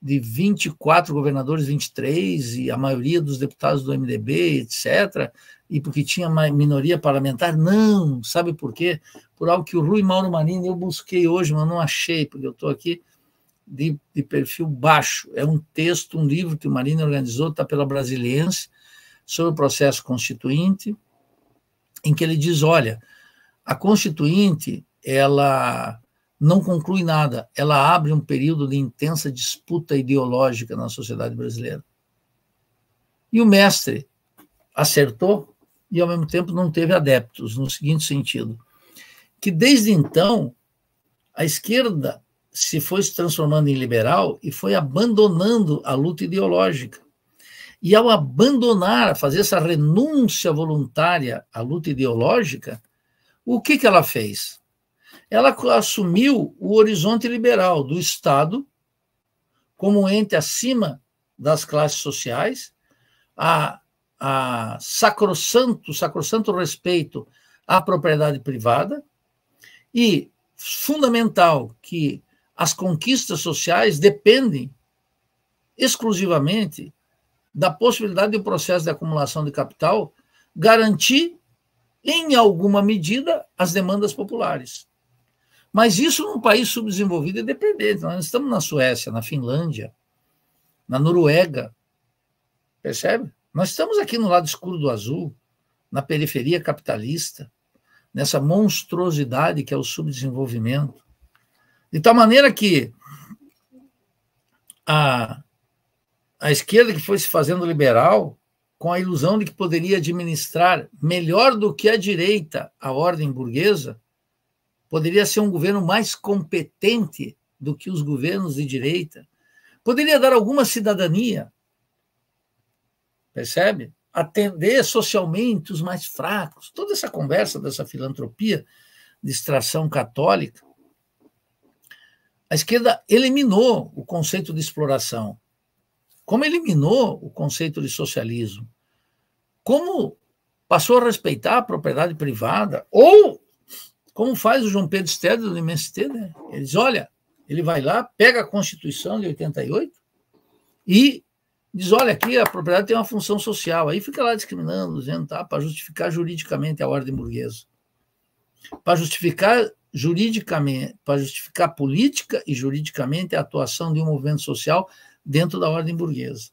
de 24 governadores, 23, e a maioria dos deputados do MDB, etc., e porque tinha uma minoria parlamentar? Não, sabe por quê? Por algo que o Rui Mauro Marini, eu busquei hoje, mas não achei, porque eu estou aqui de, de, perfil baixo. É um texto, um livro que o Marini organizou, está pela Brasiliense, sobre o processo constituinte, em que ele diz, olha, a constituinte, ela não conclui nada, ela abre um período de intensa disputa ideológica na sociedade brasileira. E o mestre acertou e, ao mesmo tempo, não teve adeptos, no seguinte sentido: que desde então a esquerda se foi se transformando em liberal e foi abandonando a luta ideológica. E ao abandonar, fazer essa renúncia voluntária à luta ideológica, o que, que ela fez? ela assumiu o horizonte liberal do Estado como ente acima das classes sociais, a, a sacrossanto, sacrossanto respeito à propriedade privada e fundamental que as conquistas sociais dependem exclusivamente da possibilidade do processo de acumulação de capital garantir, em alguma medida, as demandas populares. Mas isso num país subdesenvolvido e é dependente. Nós estamos na Suécia, na Finlândia, na Noruega. Percebe? Nós estamos aqui no lado escuro do azul, na periferia capitalista, nessa monstruosidade que é o subdesenvolvimento. De tal maneira que a, a esquerda que foi se fazendo liberal, com a ilusão de que poderia administrar melhor do que a direita a ordem burguesa, poderia ser um governo mais competente do que os governos de direita, poderia dar alguma cidadania, percebe? Atender socialmente os mais fracos. Toda essa conversa dessa filantropia de extração católica, a esquerda eliminou o conceito de exploração, como eliminou o conceito de socialismo, como passou a respeitar a propriedade privada ou como faz o João Pedro Stedler do MST, né? Ele diz, olha, ele vai lá, pega a Constituição de 88 e diz, olha, aqui a propriedade tem uma função social. Aí fica lá discriminando, dizendo, tá, para justificar juridicamente a ordem burguesa. Para justificar juridicamente, para justificar política e juridicamente a atuação de um movimento social dentro da ordem burguesa.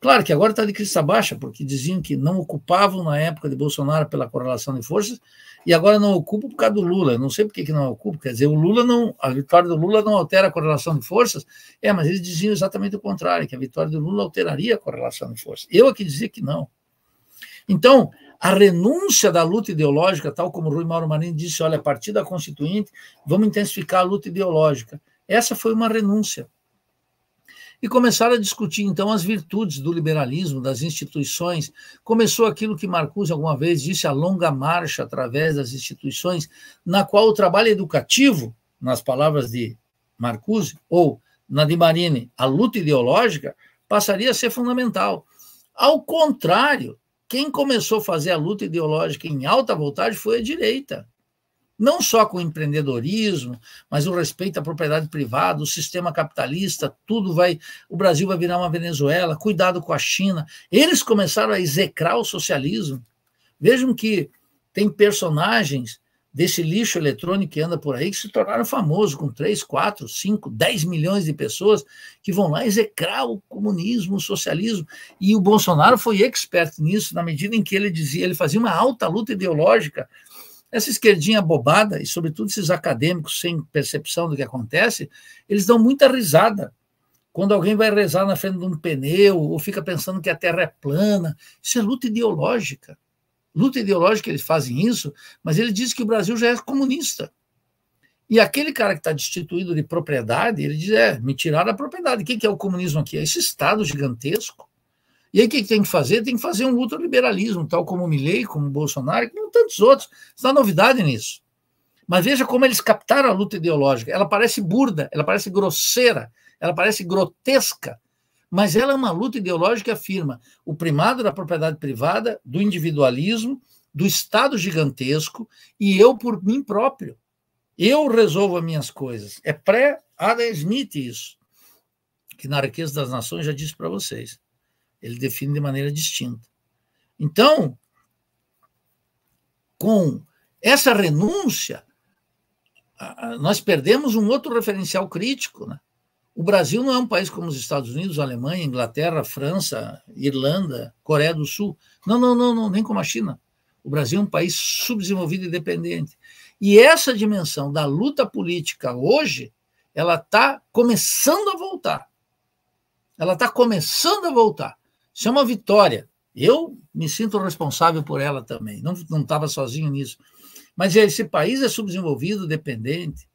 Claro que agora está de crista baixa, porque diziam que não ocupavam na época de Bolsonaro pela correlação de forças, e agora não ocupa por causa do Lula. Eu não sei por que, não ocupa. quer dizer, o Lula não, a vitória do Lula não altera a correlação de forças. É, mas eles diziam exatamente o contrário, que a vitória do Lula alteraria a correlação de forças. Eu aqui dizia que não. Então, a renúncia da luta ideológica, tal como Rui Mauro Marinho disse, olha, a partir da Constituinte, vamos intensificar a luta ideológica. Essa foi uma renúncia e começaram a discutir então as virtudes do liberalismo, das instituições. Começou aquilo que Marcuse alguma vez disse, a longa marcha através das instituições, na qual o trabalho educativo, nas palavras de Marcuse, ou na de Marini, a luta ideológica, passaria a ser fundamental. Ao contrário, quem começou a fazer a luta ideológica em alta voltagem foi a direita não só com o empreendedorismo, mas o respeito à propriedade privada, o sistema capitalista, tudo vai. O Brasil vai virar uma Venezuela, cuidado com a China. Eles começaram a execrar o socialismo. Vejam que tem personagens desse lixo eletrônico que anda por aí que se tornaram famosos, com 3, 4, 5, 10 milhões de pessoas que vão lá execrar o comunismo, o socialismo. E o Bolsonaro foi expert nisso, na medida em que ele dizia, ele fazia uma alta luta ideológica essa esquerdinha bobada, e sobretudo esses acadêmicos sem percepção do que acontece, eles dão muita risada quando alguém vai rezar na frente de um pneu ou fica pensando que a terra é plana. Isso é luta ideológica. Luta ideológica, eles fazem isso, mas ele diz que o Brasil já é comunista. E aquele cara que está destituído de propriedade, ele diz: é, me tiraram a propriedade. O que é o comunismo aqui? É esse Estado gigantesco e aí o que, tem que fazer? Tem que fazer um ultraliberalismo, tal como o Milley, como o Bolsonaro, como tantos outros. Isso dá novidade nisso. Mas veja como eles captaram a luta ideológica. Ela parece burda, ela parece grosseira, ela parece grotesca, mas ela é uma luta ideológica que afirma o primado da propriedade privada, do individualismo, do Estado gigantesco e eu por mim próprio. Eu resolvo as minhas coisas. É pré-Adam Smith isso, que na Riqueza das Nações já disse para vocês. Ele define de maneira distinta. Então, com essa renúncia, nós perdemos um outro referencial crítico. Né? O Brasil não é um país como os Estados Unidos, Alemanha, Inglaterra, França, Irlanda, Coreia do Sul. Não, não, não, não nem como a China. O Brasil é um país subdesenvolvido e dependente. E essa dimensão da luta política hoje, ela está começando a voltar. Ela está começando a voltar. É uma Vitória. Eu me sinto responsável por ela também. Não estava sozinho nisso. Mas esse país é subdesenvolvido, dependente,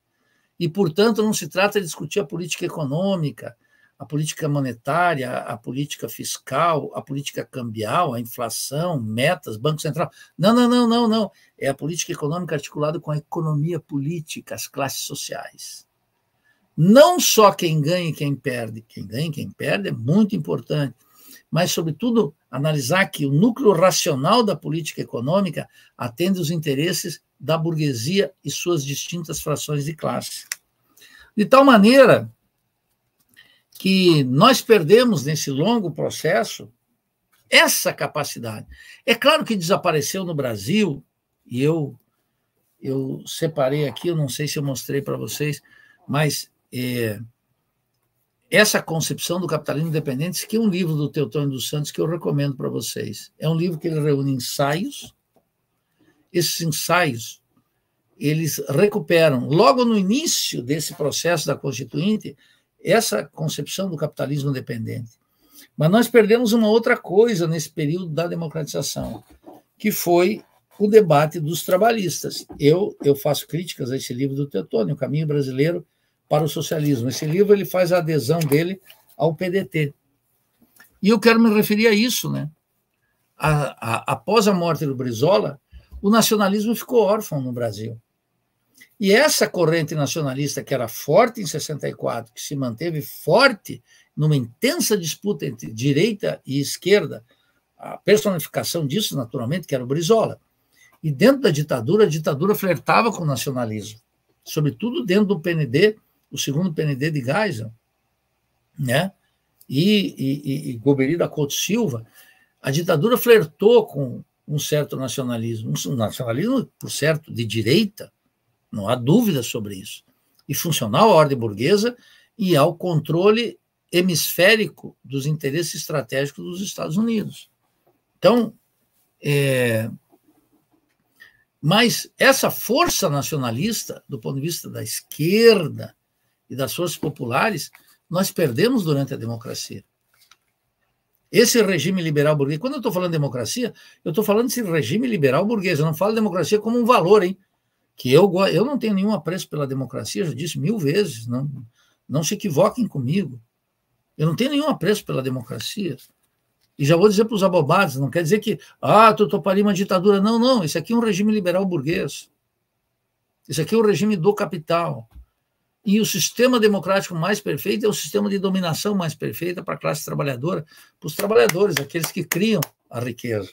e, portanto, não se trata de discutir a política econômica, a política monetária, a política fiscal, a política cambial, a inflação, metas, Banco Central. Não, não, não, não, não. É a política econômica articulada com a economia política, as classes sociais. Não só quem ganha e quem perde. Quem ganha e quem perde é muito importante mas, sobretudo, analisar que o núcleo racional da política econômica atende os interesses da burguesia e suas distintas frações de classe. De tal maneira que nós perdemos nesse longo processo essa capacidade. É claro que desapareceu no Brasil, e eu eu separei aqui, eu não sei se eu mostrei para vocês, mas eh, essa concepção do capitalismo independente, que é um livro do Teotônio dos Santos que eu recomendo para vocês. É um livro que ele reúne ensaios. Esses ensaios eles recuperam, logo no início desse processo da Constituinte, essa concepção do capitalismo independente. Mas nós perdemos uma outra coisa nesse período da democratização, que foi o debate dos trabalhistas. Eu, eu faço críticas a esse livro do Teotônio, O Caminho Brasileiro para o socialismo. Esse livro ele faz a adesão dele ao PDT. E eu quero me referir a isso, né? A, a, após a morte do Brizola, o nacionalismo ficou órfão no Brasil. E essa corrente nacionalista, que era forte em 64, que se manteve forte numa intensa disputa entre direita e esquerda, a personificação disso, naturalmente, que era o Brizola. E dentro da ditadura, a ditadura flertava com o nacionalismo, sobretudo dentro do PND, o segundo PND de Geisel, né? e, e, e, e Goberi da Couto Silva, a ditadura flertou com um certo nacionalismo, um nacionalismo, por certo, de direita, não há dúvida sobre isso, e funcional à ordem burguesa e ao controle hemisférico dos interesses estratégicos dos Estados Unidos. Então, é, mas essa força nacionalista, do ponto de vista da esquerda, e das forças populares, nós perdemos durante a democracia. Esse regime liberal burguês, quando eu estou falando de democracia, eu estou falando desse regime liberal burguês, eu não falo democracia como um valor, hein? Que eu, eu não tenho nenhum apreço pela democracia, eu já disse mil vezes, não, não se equivoquem comigo. Eu não tenho nenhum apreço pela democracia. E já vou dizer para os abobados, não quer dizer que, ah, tu toparia uma ditadura. Não, não, isso aqui é um regime liberal burguês. Isso aqui é o um regime do capital. E o sistema democrático mais perfeito é o sistema de dominação mais perfeita para a classe trabalhadora, para os trabalhadores, aqueles que criam a riqueza.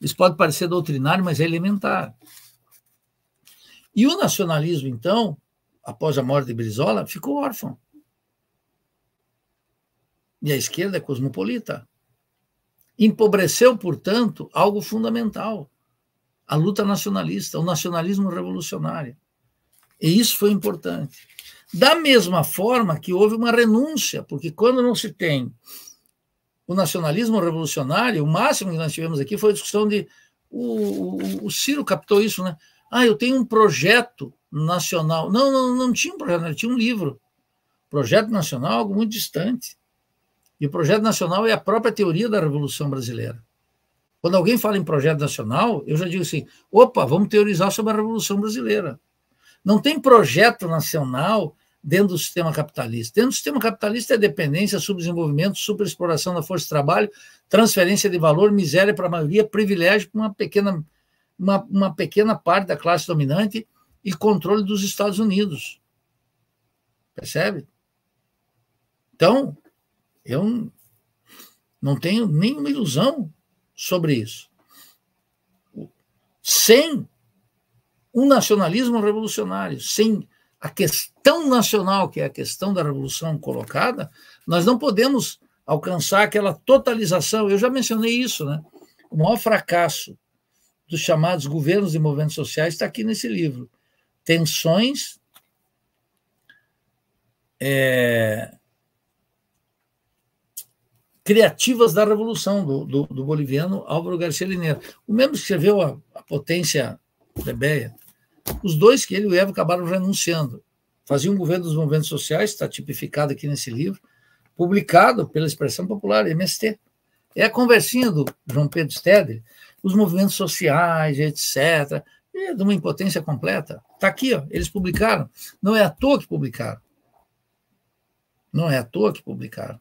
Isso pode parecer doutrinário, mas é elementar. E o nacionalismo, então, após a morte de Brizola, ficou órfão. E a esquerda é cosmopolita. Empobreceu, portanto, algo fundamental: a luta nacionalista, o nacionalismo revolucionário. E isso foi importante. Da mesma forma que houve uma renúncia, porque quando não se tem o nacionalismo revolucionário, o máximo que nós tivemos aqui foi a discussão de. O, o, o Ciro captou isso, né? Ah, eu tenho um projeto nacional. Não, não, não tinha um projeto, tinha um livro. Projeto nacional é algo muito distante. E o projeto nacional é a própria teoria da Revolução Brasileira. Quando alguém fala em projeto nacional, eu já digo assim: opa, vamos teorizar sobre a Revolução Brasileira. Não tem projeto nacional dentro do sistema capitalista. Dentro do sistema capitalista é dependência, subdesenvolvimento, superexploração da força de trabalho, transferência de valor, miséria para a maioria, privilégio para uma pequena, uma, uma pequena parte da classe dominante e controle dos Estados Unidos. Percebe? Então, eu não tenho nenhuma ilusão sobre isso. Sem um nacionalismo revolucionário, sem a questão nacional, que é a questão da revolução colocada, nós não podemos alcançar aquela totalização. Eu já mencionei isso, né? O maior fracasso dos chamados governos e movimentos sociais está aqui nesse livro. Tensões, é, criativas da revolução do, do, do boliviano Álvaro Garcia Linero. O mesmo escreveu a, a potência plebeia. Os dois que ele e o Evo acabaram renunciando. Faziam um governo dos movimentos sociais, está tipificado aqui nesse livro, publicado pela Expressão Popular, MST. É a conversinha do João Pedro Stedley, os movimentos sociais, etc. É de uma impotência completa. Está aqui, ó, eles publicaram. Não é à toa que publicaram. Não é à toa que publicaram.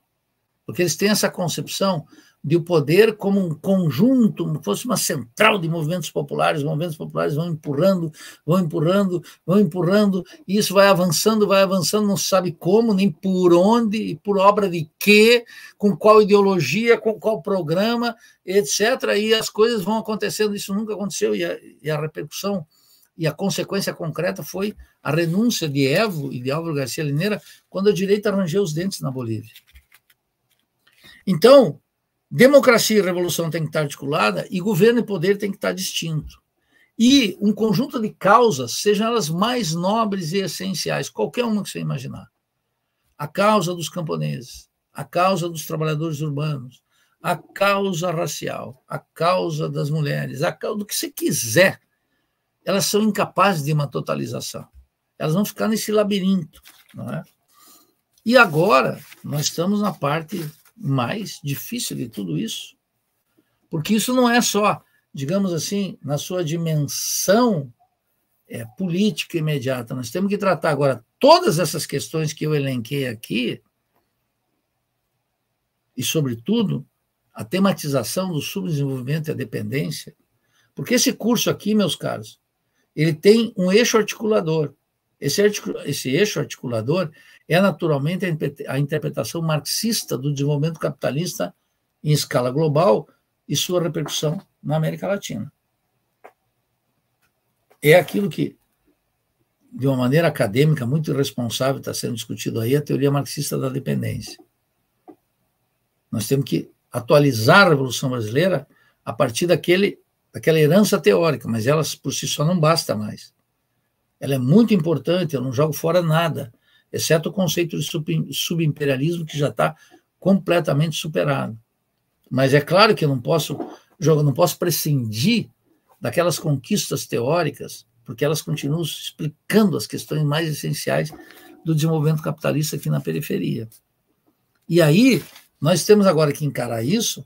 Porque eles têm essa concepção de o poder como um conjunto, como fosse uma central de movimentos populares, os movimentos populares vão empurrando, vão empurrando, vão empurrando, e isso vai avançando, vai avançando, não se sabe como, nem por onde, e por obra de quê, com qual ideologia, com qual programa, etc. E as coisas vão acontecendo, isso nunca aconteceu, e a, e a repercussão e a consequência concreta foi a renúncia de Evo e de Álvaro Garcia Lineira quando a direita arranjou os dentes na Bolívia. Então, democracia e revolução têm que estar articulada e governo e poder têm que estar distinto. E um conjunto de causas, sejam elas mais nobres e essenciais, qualquer uma que você imaginar. A causa dos camponeses, a causa dos trabalhadores urbanos, a causa racial, a causa das mulheres, a causa do que você quiser, elas são incapazes de uma totalização. Elas vão ficar nesse labirinto, não é? E agora nós estamos na parte mais difícil de tudo isso, porque isso não é só, digamos assim, na sua dimensão é, política imediata. Nós temos que tratar agora todas essas questões que eu elenquei aqui, e, sobretudo, a tematização do subdesenvolvimento e a dependência, porque esse curso aqui, meus caros, ele tem um eixo articulador. Esse, esse eixo articulador é naturalmente a interpretação marxista do desenvolvimento capitalista em escala global e sua repercussão na América Latina. É aquilo que, de uma maneira acadêmica muito irresponsável, está sendo discutido aí, a teoria marxista da dependência. Nós temos que atualizar a Revolução Brasileira a partir daquele, daquela herança teórica, mas ela por si só não basta mais. Ela é muito importante, eu não jogo fora nada, exceto o conceito de subimperialismo, que já está completamente superado. Mas é claro que eu não posso, eu não posso prescindir daquelas conquistas teóricas, porque elas continuam explicando as questões mais essenciais do desenvolvimento capitalista aqui na periferia. E aí, nós temos agora que encarar isso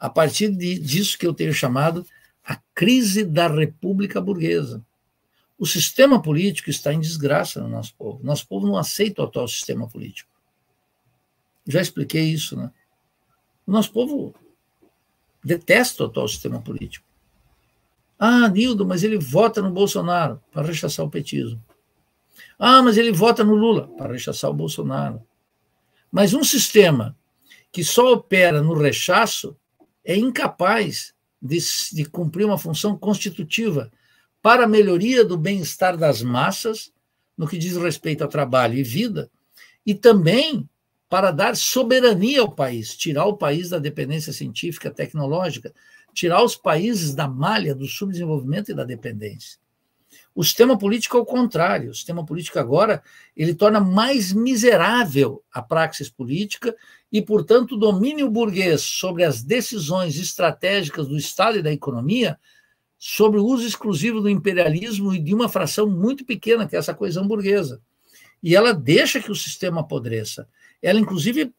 a partir de, disso que eu tenho chamado a crise da república burguesa. O sistema político está em desgraça no nosso povo. Nosso povo não aceita o atual sistema político. Já expliquei isso, né? O nosso povo detesta o atual sistema político. Ah, Nildo, mas ele vota no Bolsonaro para rechaçar o petismo. Ah, mas ele vota no Lula para rechaçar o Bolsonaro. Mas um sistema que só opera no rechaço é incapaz de, de cumprir uma função constitutiva para a melhoria do bem-estar das massas, no que diz respeito a trabalho e vida, e também para dar soberania ao país, tirar o país da dependência científica tecnológica, tirar os países da malha do subdesenvolvimento e da dependência. O sistema político é o contrário. O sistema político agora ele torna mais miserável a praxis política e, portanto, o domínio burguês sobre as decisões estratégicas do Estado e da economia sobre o uso exclusivo do imperialismo e de uma fração muito pequena, que é essa coisa hamburguesa. E ela deixa que o sistema apodreça. Ela, inclusive,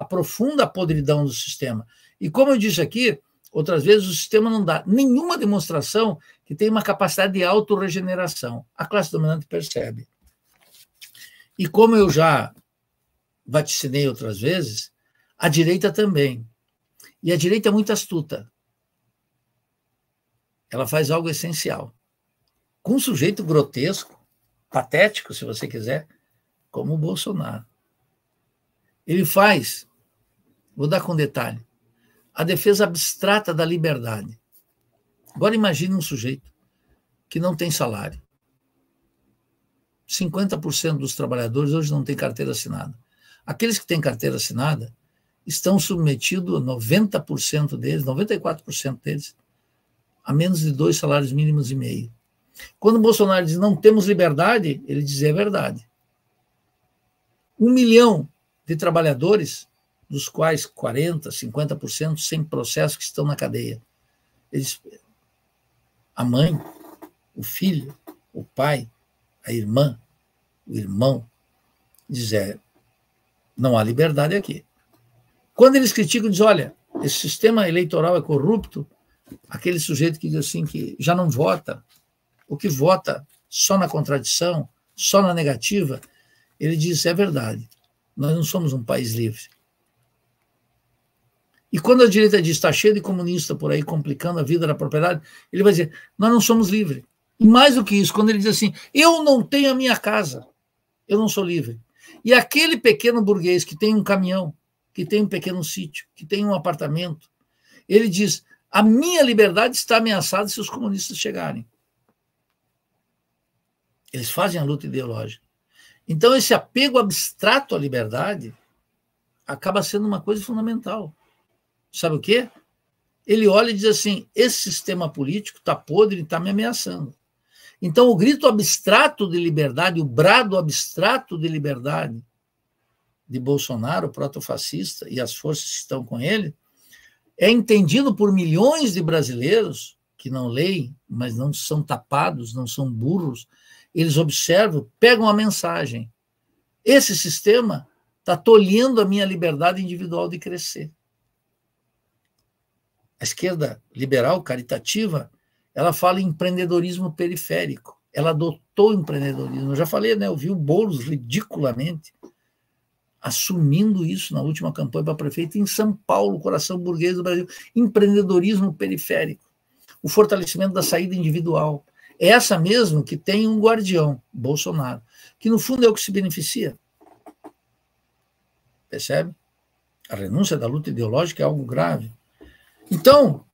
aprofunda a podridão do sistema. E como eu disse aqui, outras vezes o sistema não dá nenhuma demonstração que tem uma capacidade de autorregeneração. A classe dominante percebe. E como eu já vaticinei outras vezes, a direita também. E a direita é muito astuta ela faz algo essencial. Com um sujeito grotesco, patético, se você quiser, como o Bolsonaro. Ele faz, vou dar com detalhe, a defesa abstrata da liberdade. Agora imagine um sujeito que não tem salário. 50% dos trabalhadores hoje não tem carteira assinada. Aqueles que têm carteira assinada estão submetidos, 90% deles, 94% deles, a menos de dois salários mínimos e meio. Quando Bolsonaro diz não temos liberdade, ele diz é verdade. Um milhão de trabalhadores, dos quais 40%, 50% sem processo que estão na cadeia. Eles, a mãe, o filho, o pai, a irmã, o irmão, diz é, não há liberdade aqui. Quando eles criticam, diz olha, esse sistema eleitoral é corrupto, aquele sujeito que diz assim que já não vota, o que vota só na contradição, só na negativa, ele diz é verdade. Nós não somos um país livre. E quando a direita diz está cheio de comunista por aí complicando a vida da propriedade, ele vai dizer nós não somos livres. E mais do que isso, quando ele diz assim, eu não tenho a minha casa, eu não sou livre. E aquele pequeno burguês que tem um caminhão, que tem um pequeno sítio, que tem um apartamento, ele diz: a minha liberdade está ameaçada se os comunistas chegarem. Eles fazem a luta ideológica. Então, esse apego abstrato à liberdade acaba sendo uma coisa fundamental. Sabe o quê? Ele olha e diz assim: esse sistema político está podre e está me ameaçando. Então, o grito abstrato de liberdade, o brado abstrato de liberdade de Bolsonaro, o protofascista, e as forças que estão com ele, é entendido por milhões de brasileiros que não leem, mas não são tapados, não são burros, eles observam, pegam a mensagem. Esse sistema está tolhendo a minha liberdade individual de crescer. A esquerda liberal, caritativa, ela fala em empreendedorismo periférico. Ela adotou empreendedorismo. Eu já falei, né? Eu vi o Boulos ridiculamente assumindo isso na última campanha para prefeito em São Paulo, coração burguês do Brasil, empreendedorismo periférico, o fortalecimento da saída individual. É essa mesmo que tem um guardião, Bolsonaro, que no fundo é o que se beneficia. Percebe? A renúncia da luta ideológica é algo grave. Então,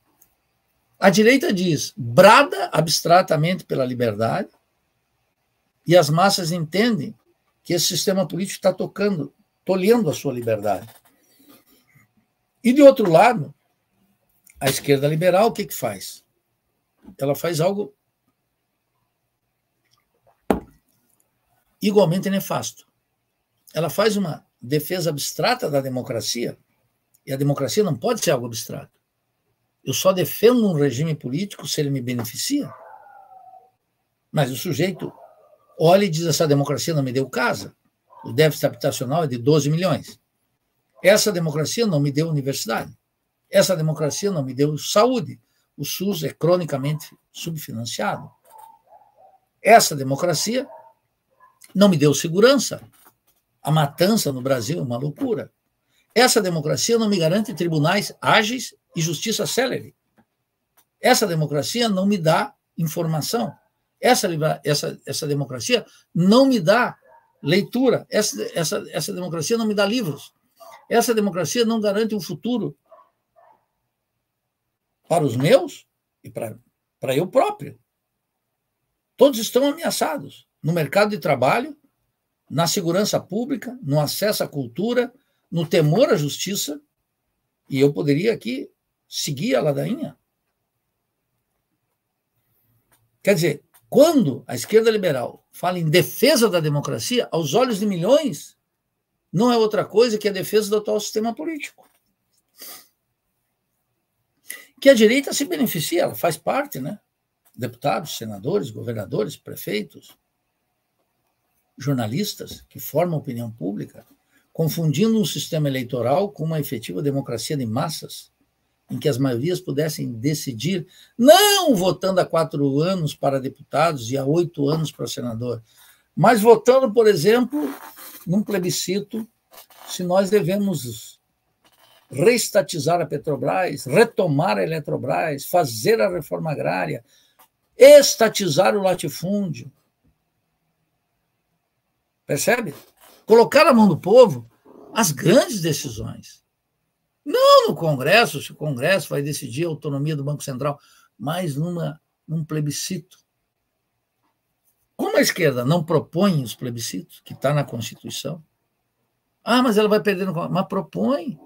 a direita diz, brada abstratamente pela liberdade, e as massas entendem que esse sistema político está tocando tolhendo a sua liberdade. E de outro lado, a esquerda liberal o que, que faz? Ela faz algo igualmente nefasto. Ela faz uma defesa abstrata da democracia, e a democracia não pode ser algo abstrato. Eu só defendo um regime político se ele me beneficia. Mas o sujeito olha e diz: essa democracia não me deu casa o déficit habitacional é de 12 milhões. Essa democracia não me deu universidade. Essa democracia não me deu saúde. O SUS é cronicamente subfinanciado. Essa democracia não me deu segurança. A matança no Brasil é uma loucura. Essa democracia não me garante tribunais ágeis e justiça célere. Essa democracia não me dá informação. Essa, essa, essa democracia não me dá leitura. Essa, essa, essa democracia não me dá livros. Essa democracia não garante um futuro para os meus e para, para eu próprio. Todos estão ameaçados no mercado de trabalho, na segurança pública, no acesso à cultura, no temor à justiça. E eu poderia aqui seguir a ladainha. Quer dizer, quando a esquerda liberal fala em defesa da democracia, aos olhos de milhões, não é outra coisa que a defesa do atual sistema político. Que a direita se beneficia, ela faz parte, né? Deputados, senadores, governadores, prefeitos, jornalistas que formam opinião pública, confundindo um sistema eleitoral com uma efetiva democracia de massas em que as maiorias pudessem decidir, não votando a quatro anos para deputados e a oito anos para senador, mas votando, por exemplo, num plebiscito, se nós devemos reestatizar a Petrobras, retomar a Eletrobras, fazer a reforma agrária, estatizar o latifúndio. Percebe? Colocar a mão do povo as grandes decisões. Não no Congresso, se o Congresso vai decidir a autonomia do Banco Central, mas numa, num plebiscito. Como a esquerda não propõe os plebiscitos, que está na Constituição, ah, mas ela vai perder no Congresso, mas propõe.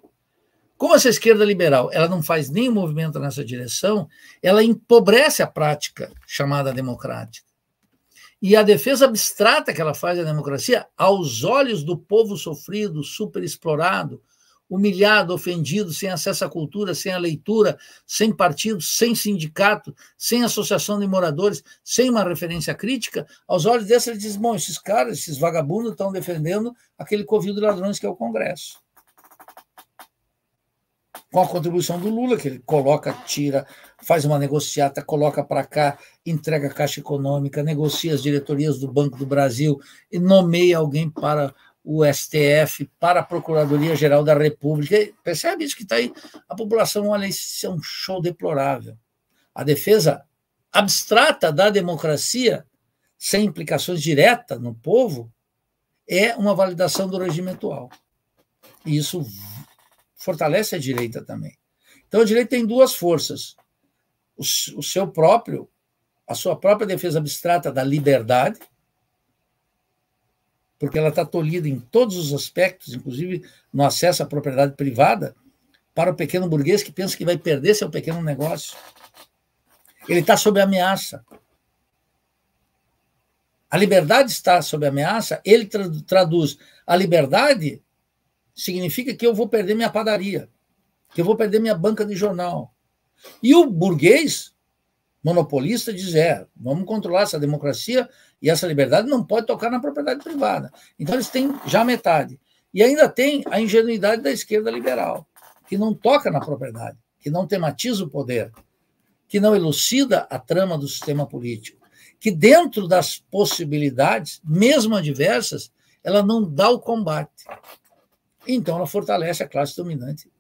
Como essa esquerda liberal ela não faz nenhum movimento nessa direção, ela empobrece a prática chamada democrática. E a defesa abstrata que ela faz da democracia, aos olhos do povo sofrido, superexplorado, explorado, humilhado, ofendido, sem acesso à cultura, sem a leitura, sem partido, sem sindicato, sem associação de moradores, sem uma referência crítica, aos olhos dessa ele diz, bom, esses caras, esses vagabundos estão defendendo aquele covil de ladrões que é o Congresso. Com a contribuição do Lula, que ele coloca, tira, faz uma negociata, coloca para cá, entrega a Caixa Econômica, negocia as diretorias do Banco do Brasil e nomeia alguém para o STF para a Procuradoria-Geral da República. percebe isso que está aí? A população olha isso é um show deplorável. A defesa abstrata da democracia, sem implicações diretas no povo, é uma validação do regime atual. E isso fortalece a direita também. Então a direita tem duas forças: o seu próprio, a sua própria defesa abstrata da liberdade, porque ela está tolhida em todos os aspectos, inclusive no acesso à propriedade privada, para o pequeno burguês que pensa que vai perder seu pequeno negócio. Ele está sob ameaça. A liberdade está sob ameaça, ele traduz. A liberdade significa que eu vou perder minha padaria, que eu vou perder minha banca de jornal. E o burguês monopolista diz: é, vamos controlar essa democracia e essa liberdade não pode tocar na propriedade privada. Então, eles têm já metade. E ainda tem a ingenuidade da esquerda liberal, que não toca na propriedade, que não tematiza o poder, que não elucida a trama do sistema político, que dentro das possibilidades, mesmo adversas, ela não dá o combate. Então, ela fortalece a classe dominante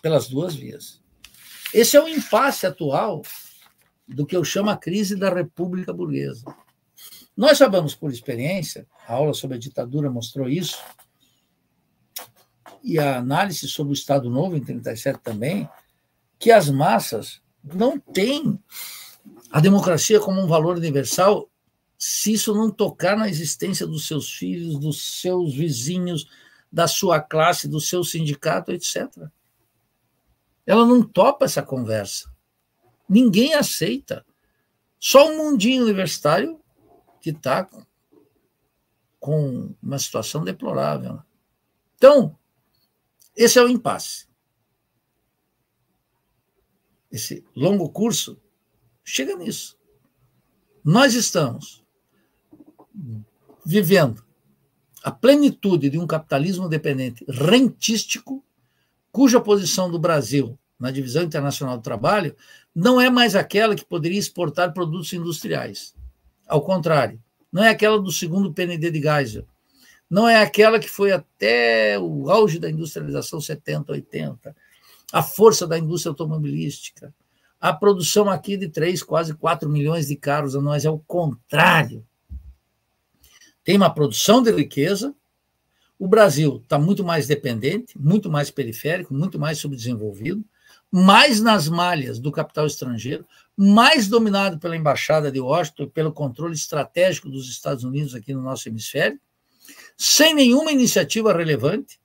pelas duas vias. Esse é o impasse atual do que eu chamo a crise da República Burguesa. Nós sabemos por experiência, a aula sobre a ditadura mostrou isso, e a análise sobre o Estado Novo em 1937 também, que as massas não têm a democracia como um valor universal se isso não tocar na existência dos seus filhos, dos seus vizinhos, da sua classe, do seu sindicato, etc. Ela não topa essa conversa. Ninguém aceita. Só o mundinho universitário que está com, com uma situação deplorável. Então, esse é o impasse. Esse longo curso chega nisso. Nós estamos vivendo a plenitude de um capitalismo dependente rentístico, cuja posição do Brasil na Divisão Internacional do Trabalho, não é mais aquela que poderia exportar produtos industriais. Ao contrário, não é aquela do segundo PND de Geisel, não é aquela que foi até o auge da industrialização 70, 80, a força da indústria automobilística, a produção aqui de 3, quase 4 milhões de carros anuais, é o contrário. Tem uma produção de riqueza, o Brasil está muito mais dependente, muito mais periférico, muito mais subdesenvolvido, mais nas malhas do capital estrangeiro, mais dominado pela embaixada de Washington, pelo controle estratégico dos Estados Unidos aqui no nosso hemisfério, sem nenhuma iniciativa relevante,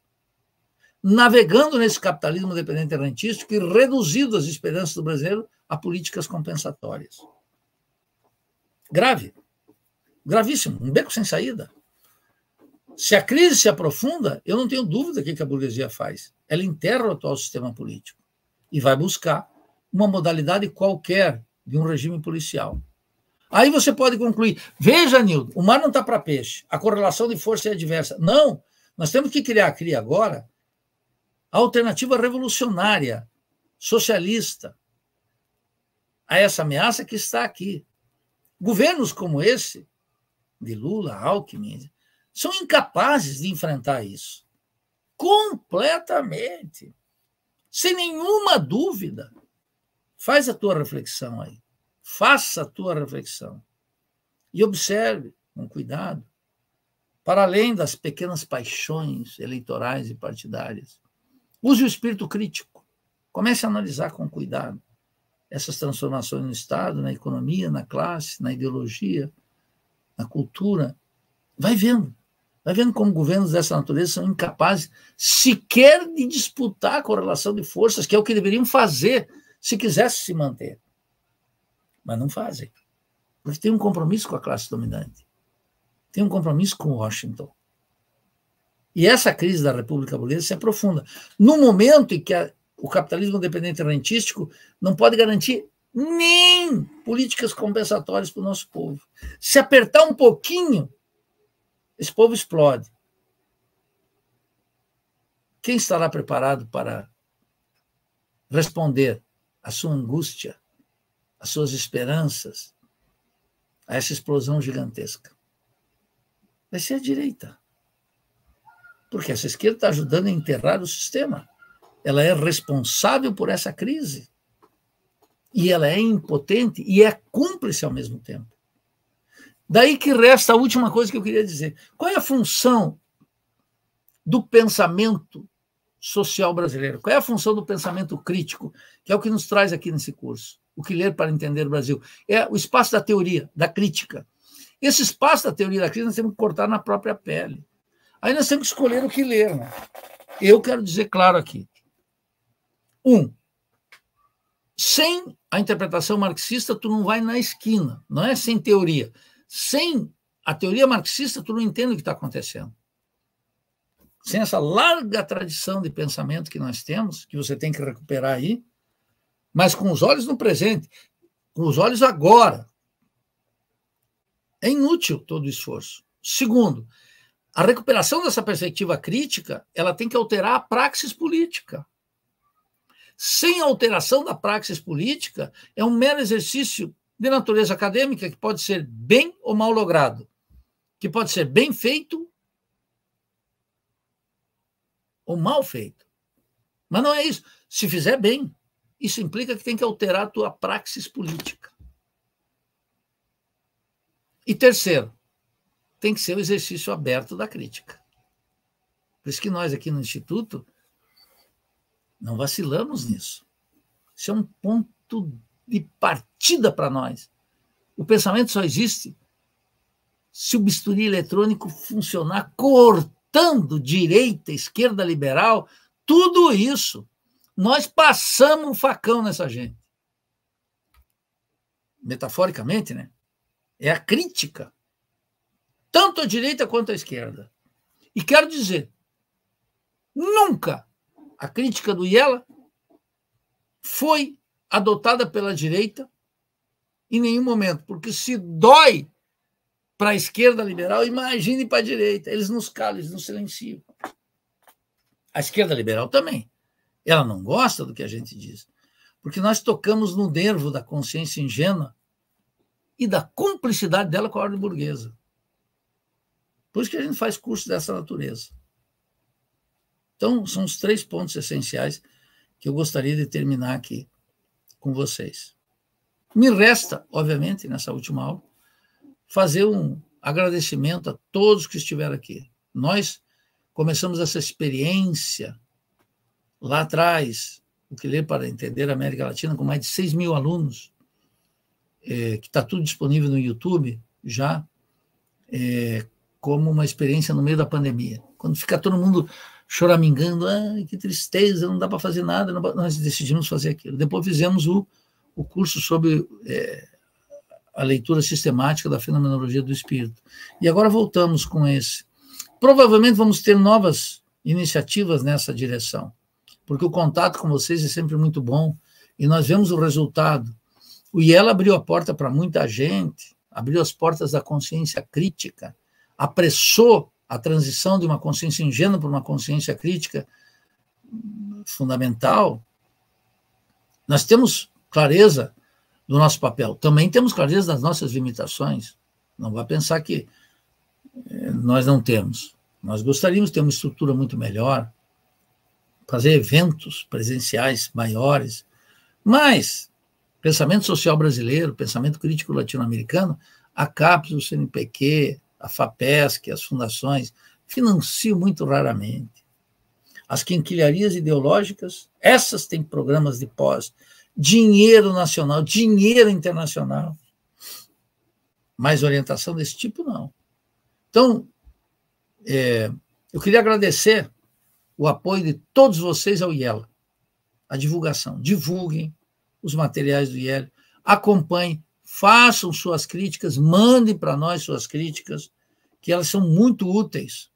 navegando nesse capitalismo dependente rentístico e reduzindo as esperanças do brasileiro a políticas compensatórias. Grave, gravíssimo, um beco sem saída. Se a crise se aprofunda, eu não tenho dúvida que a burguesia faz. Ela enterra o atual sistema político e vai buscar uma modalidade qualquer de um regime policial. Aí você pode concluir: veja, Nildo, o mar não está para peixe, a correlação de força é adversa. Não, nós temos que criar aqui agora a alternativa revolucionária, socialista, a essa ameaça que está aqui. Governos como esse, de Lula, Alckmin, são incapazes de enfrentar isso. Completamente sem nenhuma dúvida. Faz a tua reflexão aí. Faça a tua reflexão. E observe com cuidado, para além das pequenas paixões eleitorais e partidárias. Use o espírito crítico. Comece a analisar com cuidado essas transformações no Estado, na economia, na classe, na ideologia, na cultura. Vai vendo, Está vendo como governos dessa natureza são incapazes sequer de disputar a correlação de forças, que é o que deveriam fazer se quisessem se manter. Mas não fazem. Porque tem um compromisso com a classe dominante. Tem um compromisso com Washington. E essa crise da República Brasileira se aprofunda. No momento em que a, o capitalismo dependente rentístico não pode garantir nem políticas compensatórias para o nosso povo. Se apertar um pouquinho, esse povo explode. Quem estará preparado para responder à sua angústia, às suas esperanças, a essa explosão gigantesca? Vai ser a direita. Porque essa esquerda está ajudando a enterrar o sistema. Ela é responsável por essa crise. E ela é impotente e é cúmplice ao mesmo tempo. Daí que resta a última coisa que eu queria dizer. Qual é a função do pensamento social brasileiro? Qual é a função do pensamento crítico, que é o que nos traz aqui nesse curso? O que ler para entender o Brasil? É o espaço da teoria, da crítica. Esse espaço da teoria da crítica nós temos que cortar na própria pele. Aí nós temos que escolher o que ler. Né? Eu quero dizer claro aqui. Um, sem a interpretação marxista, tu não vai na esquina, não é sem teoria. Sem a teoria marxista, tu não entende o que está acontecendo. Sem essa larga tradição de pensamento que nós temos, que você tem que recuperar aí, mas com os olhos no presente, com os olhos agora. É inútil todo o esforço. Segundo, a recuperação dessa perspectiva crítica, ela tem que alterar a praxis política. Sem alteração da praxis política, é um mero exercício de natureza acadêmica que pode ser bem ou mal logrado, que pode ser bem feito ou mal feito. Mas não é isso. Se fizer bem, isso implica que tem que alterar a tua praxis política. E terceiro, tem que ser o exercício aberto da crítica. Por isso que nós aqui no Instituto não vacilamos nisso. Isso é um ponto de partida para nós. O pensamento só existe se o bisturi eletrônico funcionar cortando direita, esquerda, liberal, tudo isso. Nós passamos um facão nessa gente. Metaforicamente, né? É a crítica, tanto à direita quanto à esquerda. E quero dizer, nunca a crítica do Iela foi adotada pela direita em nenhum momento, porque se dói para a esquerda liberal, imagine para a direita. Eles nos calam, eles nos silenciam. A esquerda liberal também. Ela não gosta do que a gente diz, porque nós tocamos no nervo da consciência ingênua e da cumplicidade dela com a ordem burguesa. Por isso que a gente faz curso dessa natureza. Então, são os três pontos essenciais que eu gostaria de terminar aqui com vocês. Me resta, obviamente, nessa última aula, fazer um agradecimento a todos que estiveram aqui. Nós começamos essa experiência lá atrás, o que lê para entender a América Latina, com mais de 6 mil alunos, é, que está tudo disponível no YouTube já, é, como uma experiência no meio da pandemia. Quando fica todo mundo choramingando, ah, que tristeza, não dá para fazer nada, não, nós decidimos fazer aquilo. Depois fizemos o, o curso sobre é, a leitura sistemática da fenomenologia do espírito. E agora voltamos com esse. Provavelmente vamos ter novas iniciativas nessa direção, porque o contato com vocês é sempre muito bom e nós vemos o resultado. O IEL abriu a porta para muita gente, abriu as portas da consciência crítica, apressou a transição de uma consciência ingênua para uma consciência crítica fundamental, nós temos clareza do nosso papel. Também temos clareza das nossas limitações. Não vá pensar que eh, nós não temos. Nós gostaríamos de ter uma estrutura muito melhor, fazer eventos presenciais maiores, mas pensamento social brasileiro, pensamento crítico latino-americano, a CAPES, o CNPq, a FAPESC, as fundações, financiam muito raramente. As quinquilharias ideológicas, essas têm programas de pós, dinheiro nacional, dinheiro internacional. Mas orientação desse tipo, não. Então, é, eu queria agradecer o apoio de todos vocês ao IELA, a divulgação. Divulguem os materiais do IELA, acompanhem, façam suas críticas, mandem para nós suas críticas, que elas são muito úteis,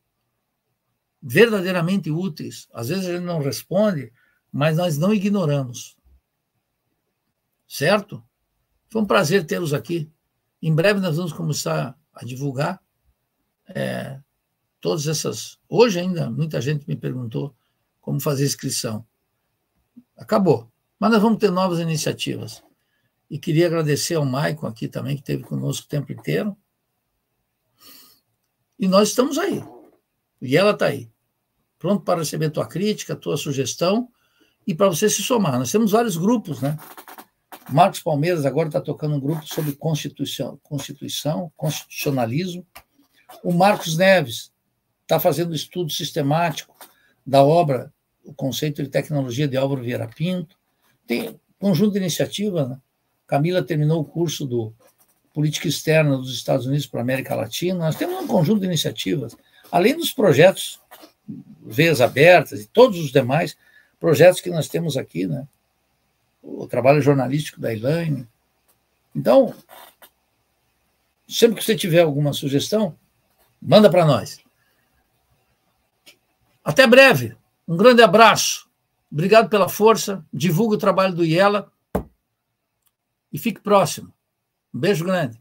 verdadeiramente úteis. Às vezes gente não responde, mas nós não ignoramos. Certo? Foi um prazer tê-los aqui. Em breve nós vamos começar a divulgar é, todas essas. Hoje ainda muita gente me perguntou como fazer inscrição. Acabou. Mas nós vamos ter novas iniciativas. E queria agradecer ao Maicon aqui também, que esteve conosco o tempo inteiro. E nós estamos aí. E ela está aí. Pronto para receber tua crítica, tua sugestão e para você se somar. Nós temos vários grupos, né? Marcos Palmeiras agora está tocando um grupo sobre Constituição, Constituição constitucionalismo. O Marcos Neves está fazendo estudo sistemático da obra, o conceito de tecnologia de Álvaro Vieira Pinto. Tem um conjunto de iniciativas, né? Camila terminou o curso do Política Externa dos Estados Unidos para a América Latina. Nós temos um conjunto de iniciativas, além dos projetos Veias Abertas e todos os demais projetos que nós temos aqui, né? o trabalho jornalístico da Elaine. Então, sempre que você tiver alguma sugestão, manda para nós. Até breve. Um grande abraço. Obrigado pela força. Divulga o trabalho do IELA e fique próximo. Um beijo grande.